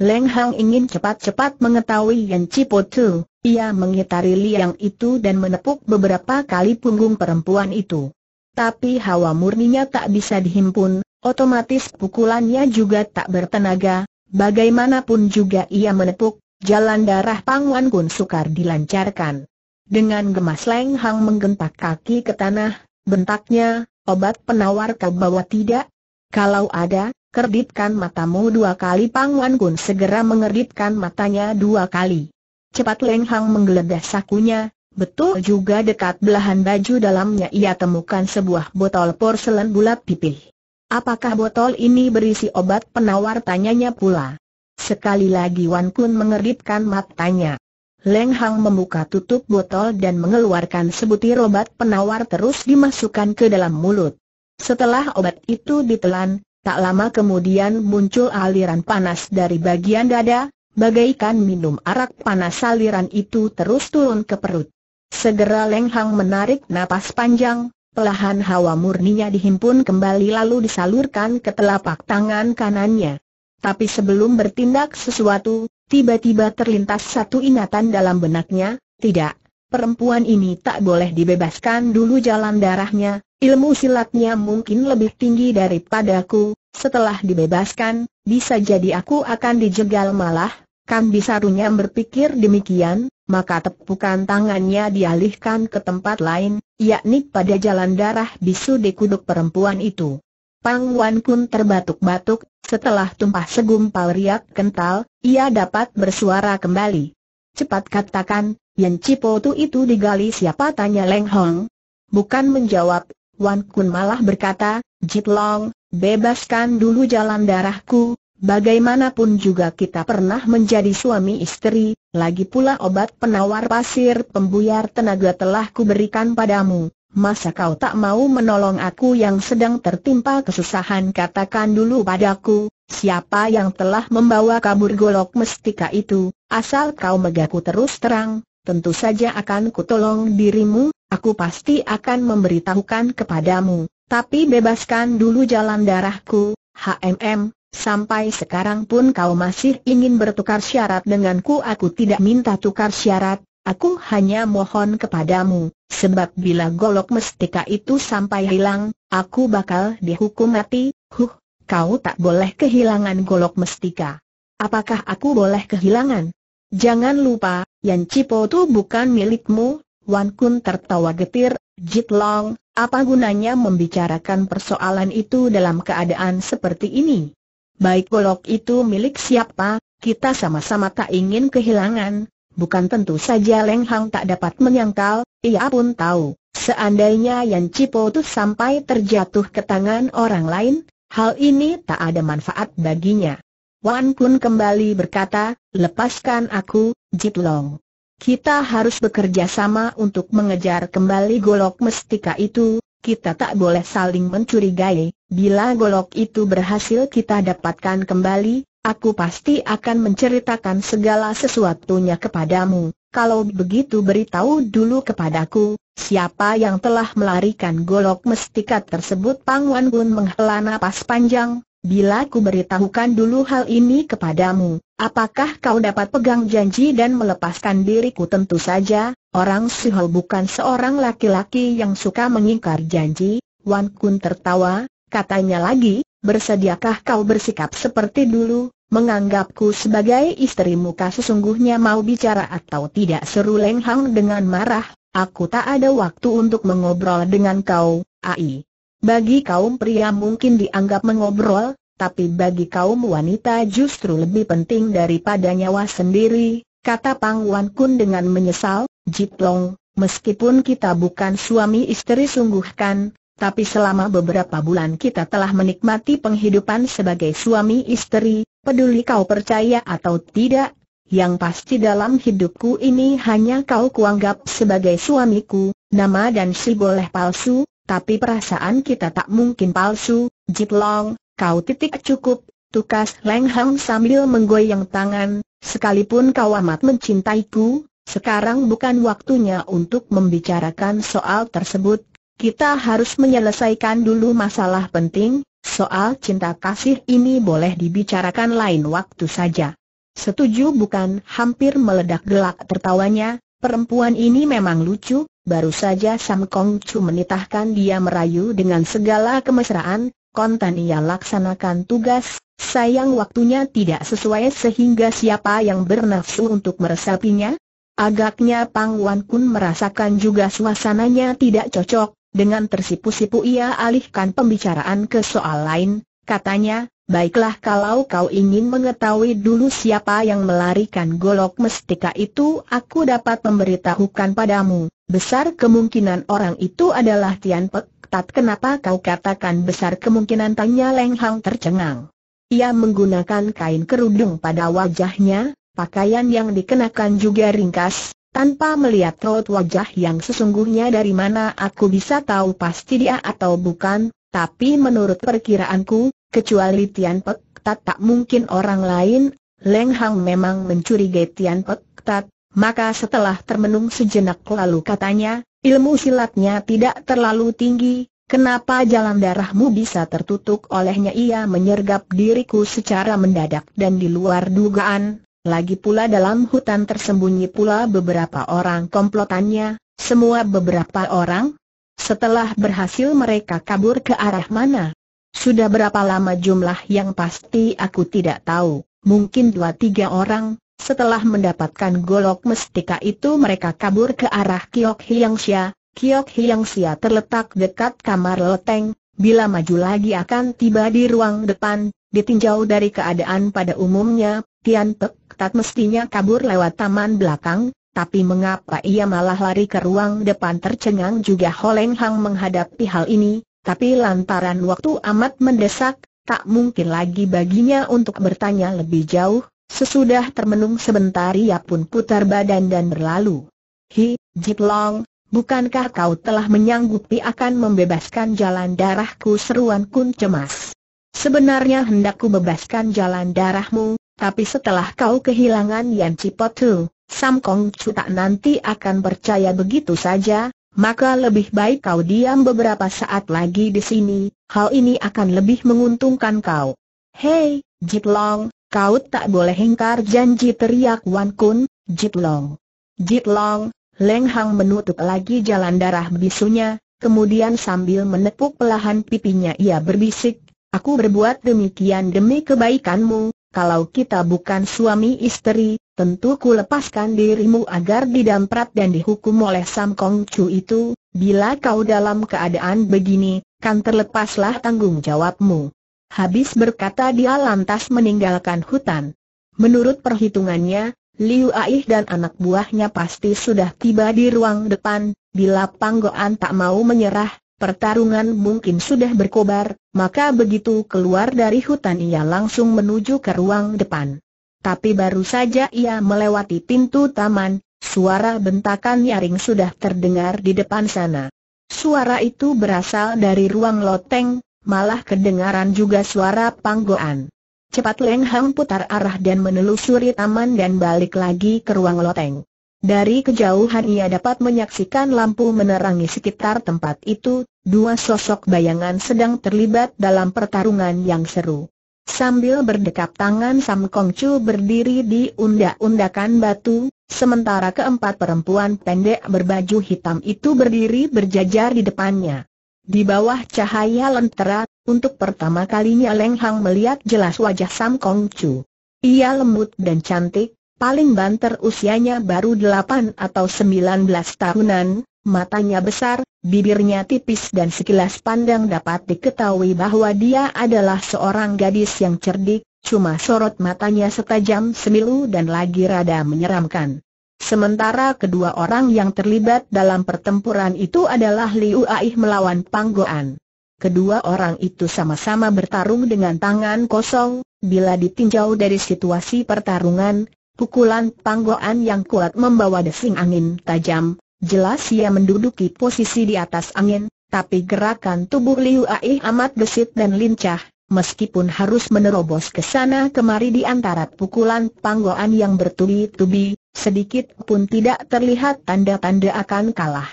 Leng Hang ingin cepat-cepat mengetahui yang Cipo Tu. Ia mengitari liang itu dan menepuk beberapa kali punggung perempuan itu. Tapi hawa murninya tak bisa dihimpun, otomatis pukulannya juga tak bertenaga, bagaimanapun juga ia menepuk, jalan darah Pangwan Kun sukar dilancarkan. Dengan gemas Leng Hang menggentak kaki ke tanah, bentaknya, obat penawar kau bawa tidak? Kalau ada, Kerdipkan matamu dua kali Pang Wan Kun segera mengerdipkan matanya dua kali. Cepat Leng Hang menggeledah sakunya, betul juga dekat belahan baju dalamnya ia temukan sebuah botol porselen bulat pipih. Apakah botol ini berisi obat penawar tanyanya pula. Sekali lagi Wan Kun mengerdipkan matanya. Leng Hang membuka tutup botol dan mengeluarkan sebutir obat penawar terus dimasukkan ke dalam mulut. Setelah obat itu ditelan, Tak lama kemudian muncul aliran panas dari bagian dada, bagaikan minum arak panas aliran itu terus turun ke perut. Segera Leng Hang menarik napas panjang, pelahan hawa murninya dihimpun kembali lalu disalurkan ke telapak tangan kanannya. Tapi sebelum bertindak sesuatu, tiba-tiba terlintas satu ingatan dalam benaknya, tidak, perempuan ini tak boleh dibebaskan dulu jalan darahnya, ilmu silatnya mungkin lebih tinggi daripada aku, setelah dibebaskan, bisa jadi aku akan dijegal malah, kan bisarunya berpikir demikian, maka tepukan tangannya dialihkan ke tempat lain, yakni pada jalan darah bisu dekuduk perempuan itu. Pang Wan pun terbatuk-batuk, setelah tumpah segumpal riak kental, ia dapat bersuara kembali. Cepat katakan, Yan Cipotu itu digali siapa tanya Leng Hong. Bukan menjawab, Wan Kun malah berkata, Jit Long, bebaskan dulu jalan darahku, bagaimanapun juga kita pernah menjadi suami istri, lagi pula obat penawar pasir pembuyar tenaga telah kuberikan padamu. Masa kau tak mau menolong aku yang sedang tertimpa kesusahan katakan dulu padaku, siapa yang telah membawa kabur golok mestika itu, asal kau megaku terus terang, tentu saja akan kutolong dirimu, aku pasti akan memberitahukan kepadamu, tapi bebaskan dulu jalan darahku, HMM, sampai sekarang pun kau masih ingin bertukar syarat denganku aku tidak minta tukar syarat, aku hanya mohon kepadamu, sebab bila golok mestika itu sampai hilang, aku bakal dihukum mati, huh, kau tak boleh kehilangan golok mestika. Apakah aku boleh kehilangan? Jangan lupa, Yan Cipo itu bukan milikmu, Wan Kun tertawa getir, Jit Long, apa gunanya membicarakan persoalan itu dalam keadaan seperti ini? Baik golok itu milik siapa, kita sama-sama tak ingin kehilangan, bukan tentu saja Leng Hang tak dapat menyangkal, ia pun tahu, seandainya Yan Cipo itu sampai terjatuh ke tangan orang lain, hal ini tak ada manfaat baginya. Wan Kun kembali berkata, Lepaskan aku, Jitlong. Kita harus bekerja sama untuk mengejar kembali golok mestika itu, kita tak boleh saling mencurigai, bila golok itu berhasil kita dapatkan kembali, aku pasti akan menceritakan segala sesuatunya kepadamu. Kalau begitu beritahu dulu kepadaku, siapa yang telah melarikan golok mestika tersebut Pang Wan Gun menghela napas panjang, bila ku beritahukan dulu hal ini kepadamu, Apakah kau dapat pegang janji dan melepaskan diriku tentu saja, orang Sihol bukan seorang laki-laki yang suka mengingkar janji, Wan Kun tertawa, katanya lagi, bersediakah kau bersikap seperti dulu, menganggapku sebagai istrimu kau sesungguhnya mau bicara atau tidak seru Leng Hang dengan marah, aku tak ada waktu untuk mengobrol dengan kau, ai. Bagi kaum pria mungkin dianggap mengobrol, tapi bagi kaum wanita justru lebih penting daripada nyawa sendiri, kata Pang Wan Kun dengan menyesal, Jip Long, meskipun kita bukan suami istri sungguhkan, tapi selama beberapa bulan kita telah menikmati penghidupan sebagai suami istri, peduli kau percaya atau tidak, yang pasti dalam hidupku ini hanya kau kuanggap sebagai suamiku, nama dan si boleh palsu, tapi perasaan kita tak mungkin palsu, Jip Long, Kau titik cukup, tukas Leng Hang sambil menggoyang tangan, sekalipun kau amat mencintaiku, sekarang bukan waktunya untuk membicarakan soal tersebut, kita harus menyelesaikan dulu masalah penting, soal cinta kasih ini boleh dibicarakan lain waktu saja. Setuju bukan hampir meledak gelak tertawanya, perempuan ini memang lucu, baru saja Sam Kong Chu menitahkan dia merayu dengan segala kemesraan, kontan ia laksanakan tugas, sayang waktunya tidak sesuai sehingga siapa yang bernafsu untuk meresapinya? Agaknya Pang Wan Kun merasakan juga suasananya tidak cocok, dengan tersipu-sipu ia alihkan pembicaraan ke soal lain, katanya, Baiklah kalau kau ingin mengetahui dulu siapa yang melarikan golok mestika itu aku dapat memberitahukan padamu, besar kemungkinan orang itu adalah Tian Pek Tat kenapa kau katakan besar kemungkinan tanya Leng Hang tercengang. Ia menggunakan kain kerudung pada wajahnya, pakaian yang dikenakan juga ringkas, tanpa melihat raut wajah yang sesungguhnya dari mana aku bisa tahu pasti dia atau bukan, tapi menurut perkiraanku, Kecuali Tian Pek Tat tak mungkin orang lain, Leng Hang memang mencurigai Tian Pek Tat, maka setelah termenung sejenak lalu katanya, ilmu silatnya tidak terlalu tinggi, Kenapa jalan darahmu bisa tertutup olehnya ia menyergap diriku secara mendadak dan di luar dugaan, lagi pula dalam hutan tersembunyi pula beberapa orang komplotannya, semua beberapa orang? Setelah berhasil mereka kabur ke arah mana? Sudah berapa lama jumlah yang pasti aku tidak tahu, mungkin dua tiga orang. Setelah mendapatkan golok mestika itu mereka kabur ke arah Kiok Hiangsia. Kiok Hiangsia terletak dekat kamar leteng, bila maju lagi akan tiba di ruang depan, ditinjau dari keadaan pada umumnya, Tian Pek tak mestinya kabur lewat taman belakang, tapi mengapa ia malah lari ke ruang depan tercengang juga Holeng Hang menghadapi hal ini, tapi lantaran waktu amat mendesak, tak mungkin lagi baginya untuk bertanya lebih jauh, sesudah termenung sebentar ia pun putar badan dan berlalu. Hi, Jit Long, bukankah kau telah menyanggupi akan membebaskan jalan darahku seruan kun cemas? Sebenarnya hendakku bebaskan jalan darahmu, tapi setelah kau kehilangan Yan Cipotu, Sam Kong Chu tak nanti akan percaya begitu saja, maka lebih baik kau diam beberapa saat lagi di sini, hal ini akan lebih menguntungkan kau. Hei, Jit Long, kau tak boleh hengkar janji teriak Wan Kun, Jit Long. Jit Long, Leng Hang menutup lagi jalan darah bisunya, kemudian sambil menepuk pelahan pipinya ia berbisik, aku berbuat demikian demi kebaikanmu, kalau kita bukan suami istri, tentu ku lepaskan dirimu agar didamprat dan dihukum oleh Sam Kong Chu itu, bila kau dalam keadaan begini, kan terlepaslah tanggung jawabmu. Habis berkata dia lantas meninggalkan hutan. Menurut perhitungannya, Liu Aih dan anak buahnya pasti sudah tiba di ruang depan, bila Panggoan tak mau menyerah, pertarungan mungkin sudah berkobar, maka begitu keluar dari hutan ia langsung menuju ke ruang depan. Tapi baru saja ia melewati pintu taman, suara bentakan nyaring sudah terdengar di depan sana. Suara itu berasal dari ruang loteng, malah kedengaran juga suara panggoan. Cepat Leng Hang putar arah dan menelusuri taman dan balik lagi ke ruang loteng. Dari kejauhan ia dapat menyaksikan lampu menerangi sekitar tempat itu, dua sosok bayangan sedang terlibat dalam pertarungan yang seru. Sambil berdekap tangan Sam Kong Chu berdiri di undak-undakan batu, sementara keempat perempuan pendek berbaju hitam itu berdiri berjajar di depannya. Di bawah cahaya lentera, untuk pertama kalinya Leng Hang melihat jelas wajah Sam Kong Chu. Ia lembut dan cantik, paling banter usianya baru 8 atau 19 tahunan, Matanya besar, bibirnya tipis dan sekilas pandang dapat diketahui bahwa dia adalah seorang gadis yang cerdik, cuma sorot matanya setajam semilu dan lagi rada menyeramkan. Sementara kedua orang yang terlibat dalam pertempuran itu adalah Liu Aih melawan Panggoan. Kedua orang itu sama-sama bertarung dengan tangan kosong, bila ditinjau dari situasi pertarungan, pukulan Panggoan yang kuat membawa desing angin tajam, Jelas ia menduduki posisi di atas angin, tapi gerakan tubuh Liu Ai amat gesit dan lincah, meskipun harus menerobos ke sana kemari di antara pukulan panggoan yang bertubi-tubi, sedikit pun tidak terlihat tanda-tanda akan kalah.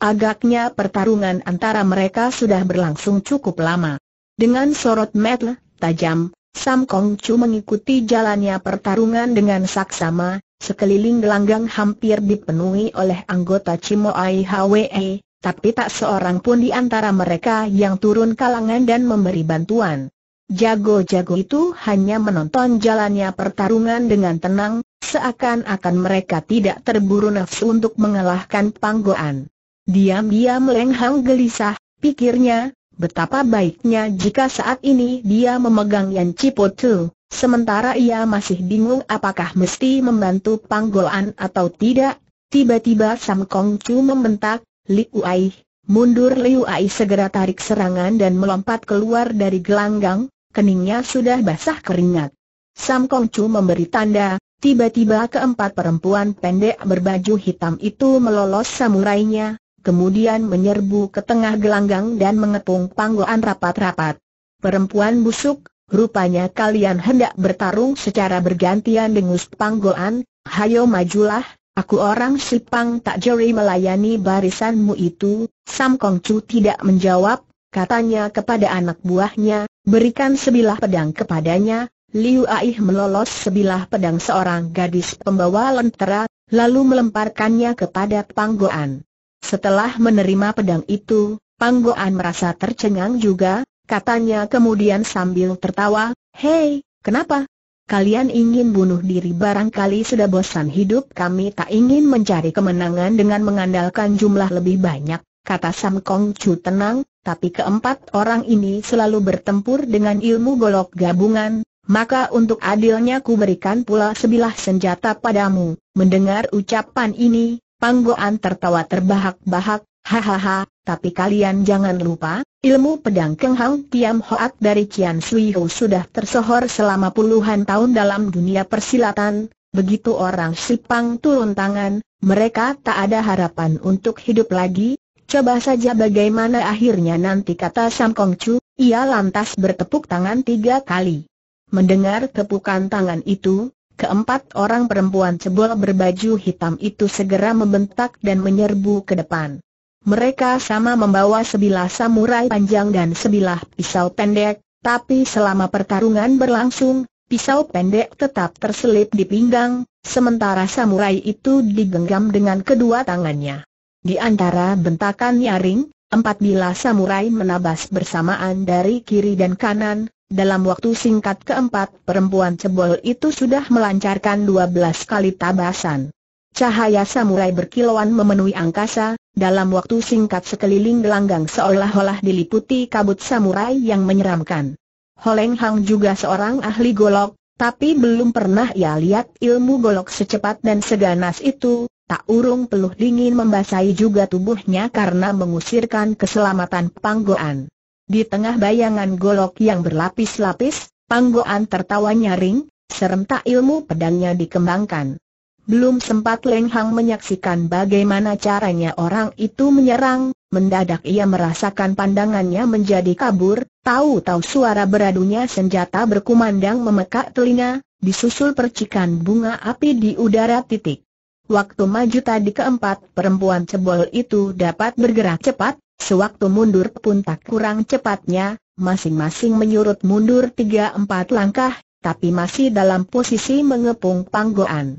Agaknya pertarungan antara mereka sudah berlangsung cukup lama. Dengan sorot mata tajam, Sam Kong Chu mengikuti jalannya pertarungan dengan saksama, Sekeliling gelanggang hampir dipenuhi oleh anggota Cimoai HWE, tapi tak seorang pun di antara mereka yang turun kalangan dan memberi bantuan. Jago-jago itu hanya menonton jalannya pertarungan dengan tenang, seakan-akan mereka tidak terburu nafsu untuk mengalahkan panggoan. Diam-diam Leng gelisah, pikirnya, betapa baiknya jika saat ini dia memegang Yan Cipotu. Sementara ia masih bingung apakah mesti membantu panggolan atau tidak, tiba-tiba Sam Kong Chu membentak, Liu Ai, mundur Liu Ai segera tarik serangan dan melompat keluar dari gelanggang, keningnya sudah basah keringat. Sam Kong Chu memberi tanda, tiba-tiba keempat perempuan pendek berbaju hitam itu melolos samurainya, kemudian menyerbu ke tengah gelanggang dan mengepung panggolan rapat-rapat. Perempuan busuk, Rupanya kalian hendak bertarung secara bergantian dengan panggolan, hayo majulah, aku orang Sipang tak jeri melayani barisanmu itu, Sam Kong Chu tidak menjawab, katanya kepada anak buahnya, berikan sebilah pedang kepadanya, Liu Aih melolos sebilah pedang seorang gadis pembawa lentera, lalu melemparkannya kepada panggolan. Setelah menerima pedang itu, Panggoan merasa tercengang juga, katanya kemudian sambil tertawa, Hei, kenapa? Kalian ingin bunuh diri barangkali sudah bosan hidup kami tak ingin mencari kemenangan dengan mengandalkan jumlah lebih banyak, kata Sam Kong Chu tenang, tapi keempat orang ini selalu bertempur dengan ilmu golok gabungan, maka untuk adilnya ku berikan pula sebilah senjata padamu. Mendengar ucapan ini, Panggoan tertawa terbahak-bahak, Hahaha, tapi kalian jangan lupa, ilmu pedang Keng Hang Tiam Hoat dari Qian Sui Ho sudah tersohor selama puluhan tahun dalam dunia persilatan, begitu orang Sipang turun tangan, mereka tak ada harapan untuk hidup lagi, coba saja bagaimana akhirnya nanti kata Sam Kong Chu, ia lantas bertepuk tangan tiga kali. Mendengar tepukan tangan itu, keempat orang perempuan cebol berbaju hitam itu segera membentak dan menyerbu ke depan. Mereka sama membawa sebilah samurai panjang dan sebilah pisau pendek, tapi selama pertarungan berlangsung, pisau pendek tetap terselip di pinggang, sementara samurai itu digenggam dengan kedua tangannya. Di antara bentakan nyaring, empat bilah samurai menabas bersamaan dari kiri dan kanan, dalam waktu singkat keempat perempuan cebol itu sudah melancarkan dua belas kali tabasan. Cahaya samurai berkilauan memenuhi angkasa, dalam waktu singkat sekeliling gelanggang seolah-olah diliputi kabut samurai yang menyeramkan. Holeng Hang juga seorang ahli golok, tapi belum pernah ia lihat ilmu golok secepat dan seganas itu, tak urung peluh dingin membasahi juga tubuhnya karena mengusirkan keselamatan panggoan. Di tengah bayangan golok yang berlapis-lapis, panggoan tertawa nyaring, serentak ilmu pedangnya dikembangkan. Belum sempat Leng Hang menyaksikan bagaimana caranya orang itu menyerang, mendadak ia merasakan pandangannya menjadi kabur, tahu-tahu suara beradunya senjata berkumandang memekak telinga, disusul percikan bunga api di udara titik. Waktu maju tadi keempat perempuan cebol itu dapat bergerak cepat, sewaktu mundur pun tak kurang cepatnya, masing-masing menyurut mundur 3-4 langkah, tapi masih dalam posisi mengepung panggoan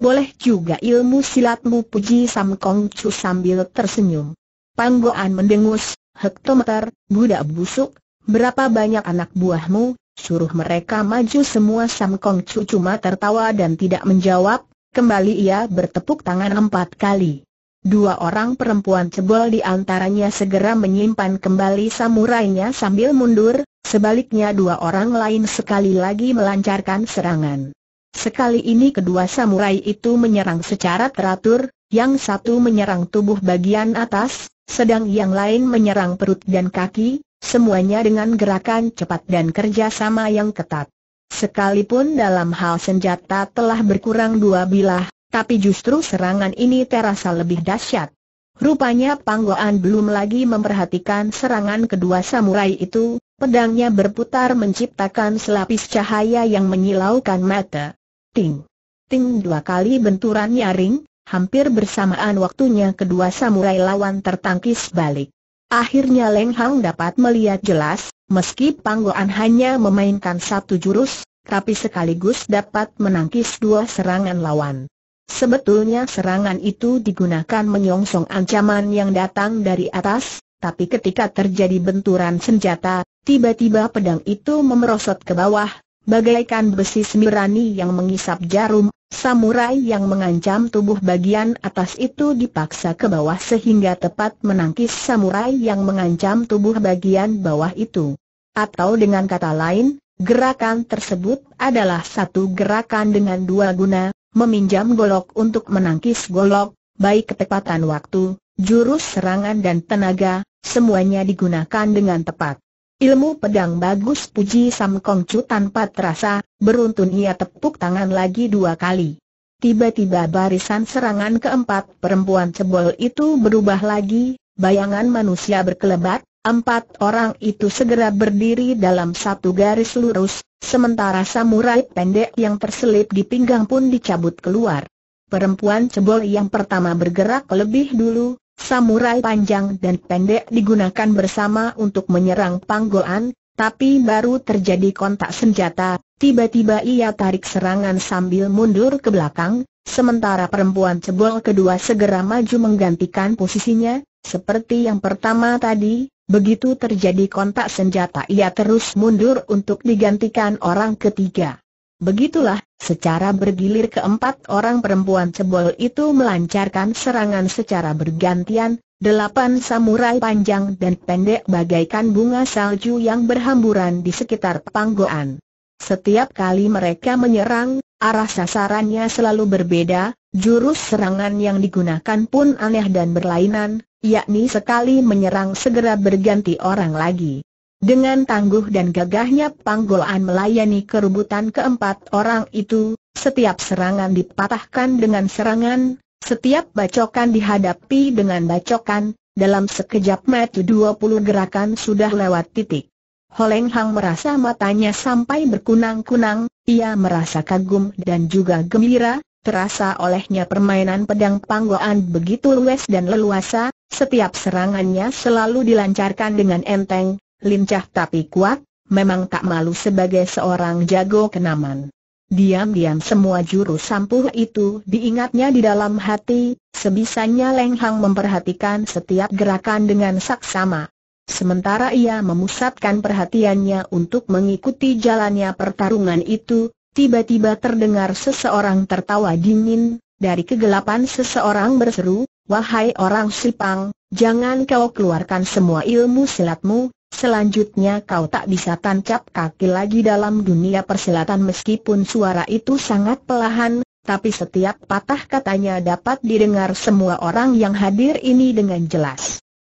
boleh juga ilmu silatmu puji Sam Kong Chu sambil tersenyum. Panggoan mendengus, hektometer, budak busuk, berapa banyak anak buahmu, suruh mereka maju semua Sam Kong Chu cuma tertawa dan tidak menjawab, kembali ia bertepuk tangan empat kali. Dua orang perempuan cebol di antaranya segera menyimpan kembali samurainya sambil mundur, sebaliknya dua orang lain sekali lagi melancarkan serangan. Sekali ini kedua samurai itu menyerang secara teratur, yang satu menyerang tubuh bagian atas, sedang yang lain menyerang perut dan kaki, semuanya dengan gerakan cepat dan kerjasama yang ketat. Sekalipun dalam hal senjata telah berkurang dua bilah, tapi justru serangan ini terasa lebih dahsyat. Rupanya Panggoan belum lagi memperhatikan serangan kedua samurai itu, pedangnya berputar menciptakan selapis cahaya yang menyilaukan mata. Ting. Ting dua kali benturan nyaring, hampir bersamaan waktunya kedua samurai lawan tertangkis balik. Akhirnya Leng Hang dapat melihat jelas, meski Panggoan hanya memainkan satu jurus, tapi sekaligus dapat menangkis dua serangan lawan. Sebetulnya serangan itu digunakan menyongsong ancaman yang datang dari atas, tapi ketika terjadi benturan senjata, tiba-tiba pedang itu memerosot ke bawah, bagaikan besi semirani yang mengisap jarum, samurai yang mengancam tubuh bagian atas itu dipaksa ke bawah sehingga tepat menangkis samurai yang mengancam tubuh bagian bawah itu. Atau dengan kata lain, gerakan tersebut adalah satu gerakan dengan dua guna, meminjam golok untuk menangkis golok, baik ketepatan waktu, jurus serangan dan tenaga, semuanya digunakan dengan tepat. Ilmu pedang bagus puji Sam Kongcu tanpa terasa, beruntun ia tepuk tangan lagi dua kali. Tiba-tiba barisan serangan keempat perempuan cebol itu berubah lagi, bayangan manusia berkelebat, empat orang itu segera berdiri dalam satu garis lurus, sementara samurai pendek yang terselip di pinggang pun dicabut keluar. Perempuan cebol yang pertama bergerak lebih dulu, samurai panjang dan pendek digunakan bersama untuk menyerang panggolan, tapi baru terjadi kontak senjata, tiba-tiba ia tarik serangan sambil mundur ke belakang, sementara perempuan cebol kedua segera maju menggantikan posisinya, seperti yang pertama tadi, begitu terjadi kontak senjata ia terus mundur untuk digantikan orang ketiga. Begitulah, Secara bergilir keempat orang perempuan cebol itu melancarkan serangan secara bergantian, delapan samurai panjang dan pendek bagaikan bunga salju yang berhamburan di sekitar panggoan. Setiap kali mereka menyerang, arah sasarannya selalu berbeda, jurus serangan yang digunakan pun aneh dan berlainan, yakni sekali menyerang segera berganti orang lagi. Dengan tangguh dan gagahnya panggolan melayani kerubutan keempat orang itu, setiap serangan dipatahkan dengan serangan, setiap bacokan dihadapi dengan bacokan, dalam sekejap mata 20 gerakan sudah lewat titik. Holeng Hang merasa matanya sampai berkunang-kunang, ia merasa kagum dan juga gembira, terasa olehnya permainan pedang Panggolan begitu luas dan leluasa, setiap serangannya selalu dilancarkan dengan enteng, lincah tapi kuat, memang tak malu sebagai seorang jago kenaman. Diam-diam semua jurus sampuh itu diingatnya di dalam hati, sebisanya Leng Hang memperhatikan setiap gerakan dengan saksama. Sementara ia memusatkan perhatiannya untuk mengikuti jalannya pertarungan itu, tiba-tiba terdengar seseorang tertawa dingin, dari kegelapan seseorang berseru, Wahai orang Sipang, jangan kau keluarkan semua ilmu silatmu, Selanjutnya kau tak bisa tancap kaki lagi dalam dunia persilatan meskipun suara itu sangat pelahan, tapi setiap patah katanya dapat didengar semua orang yang hadir ini dengan jelas.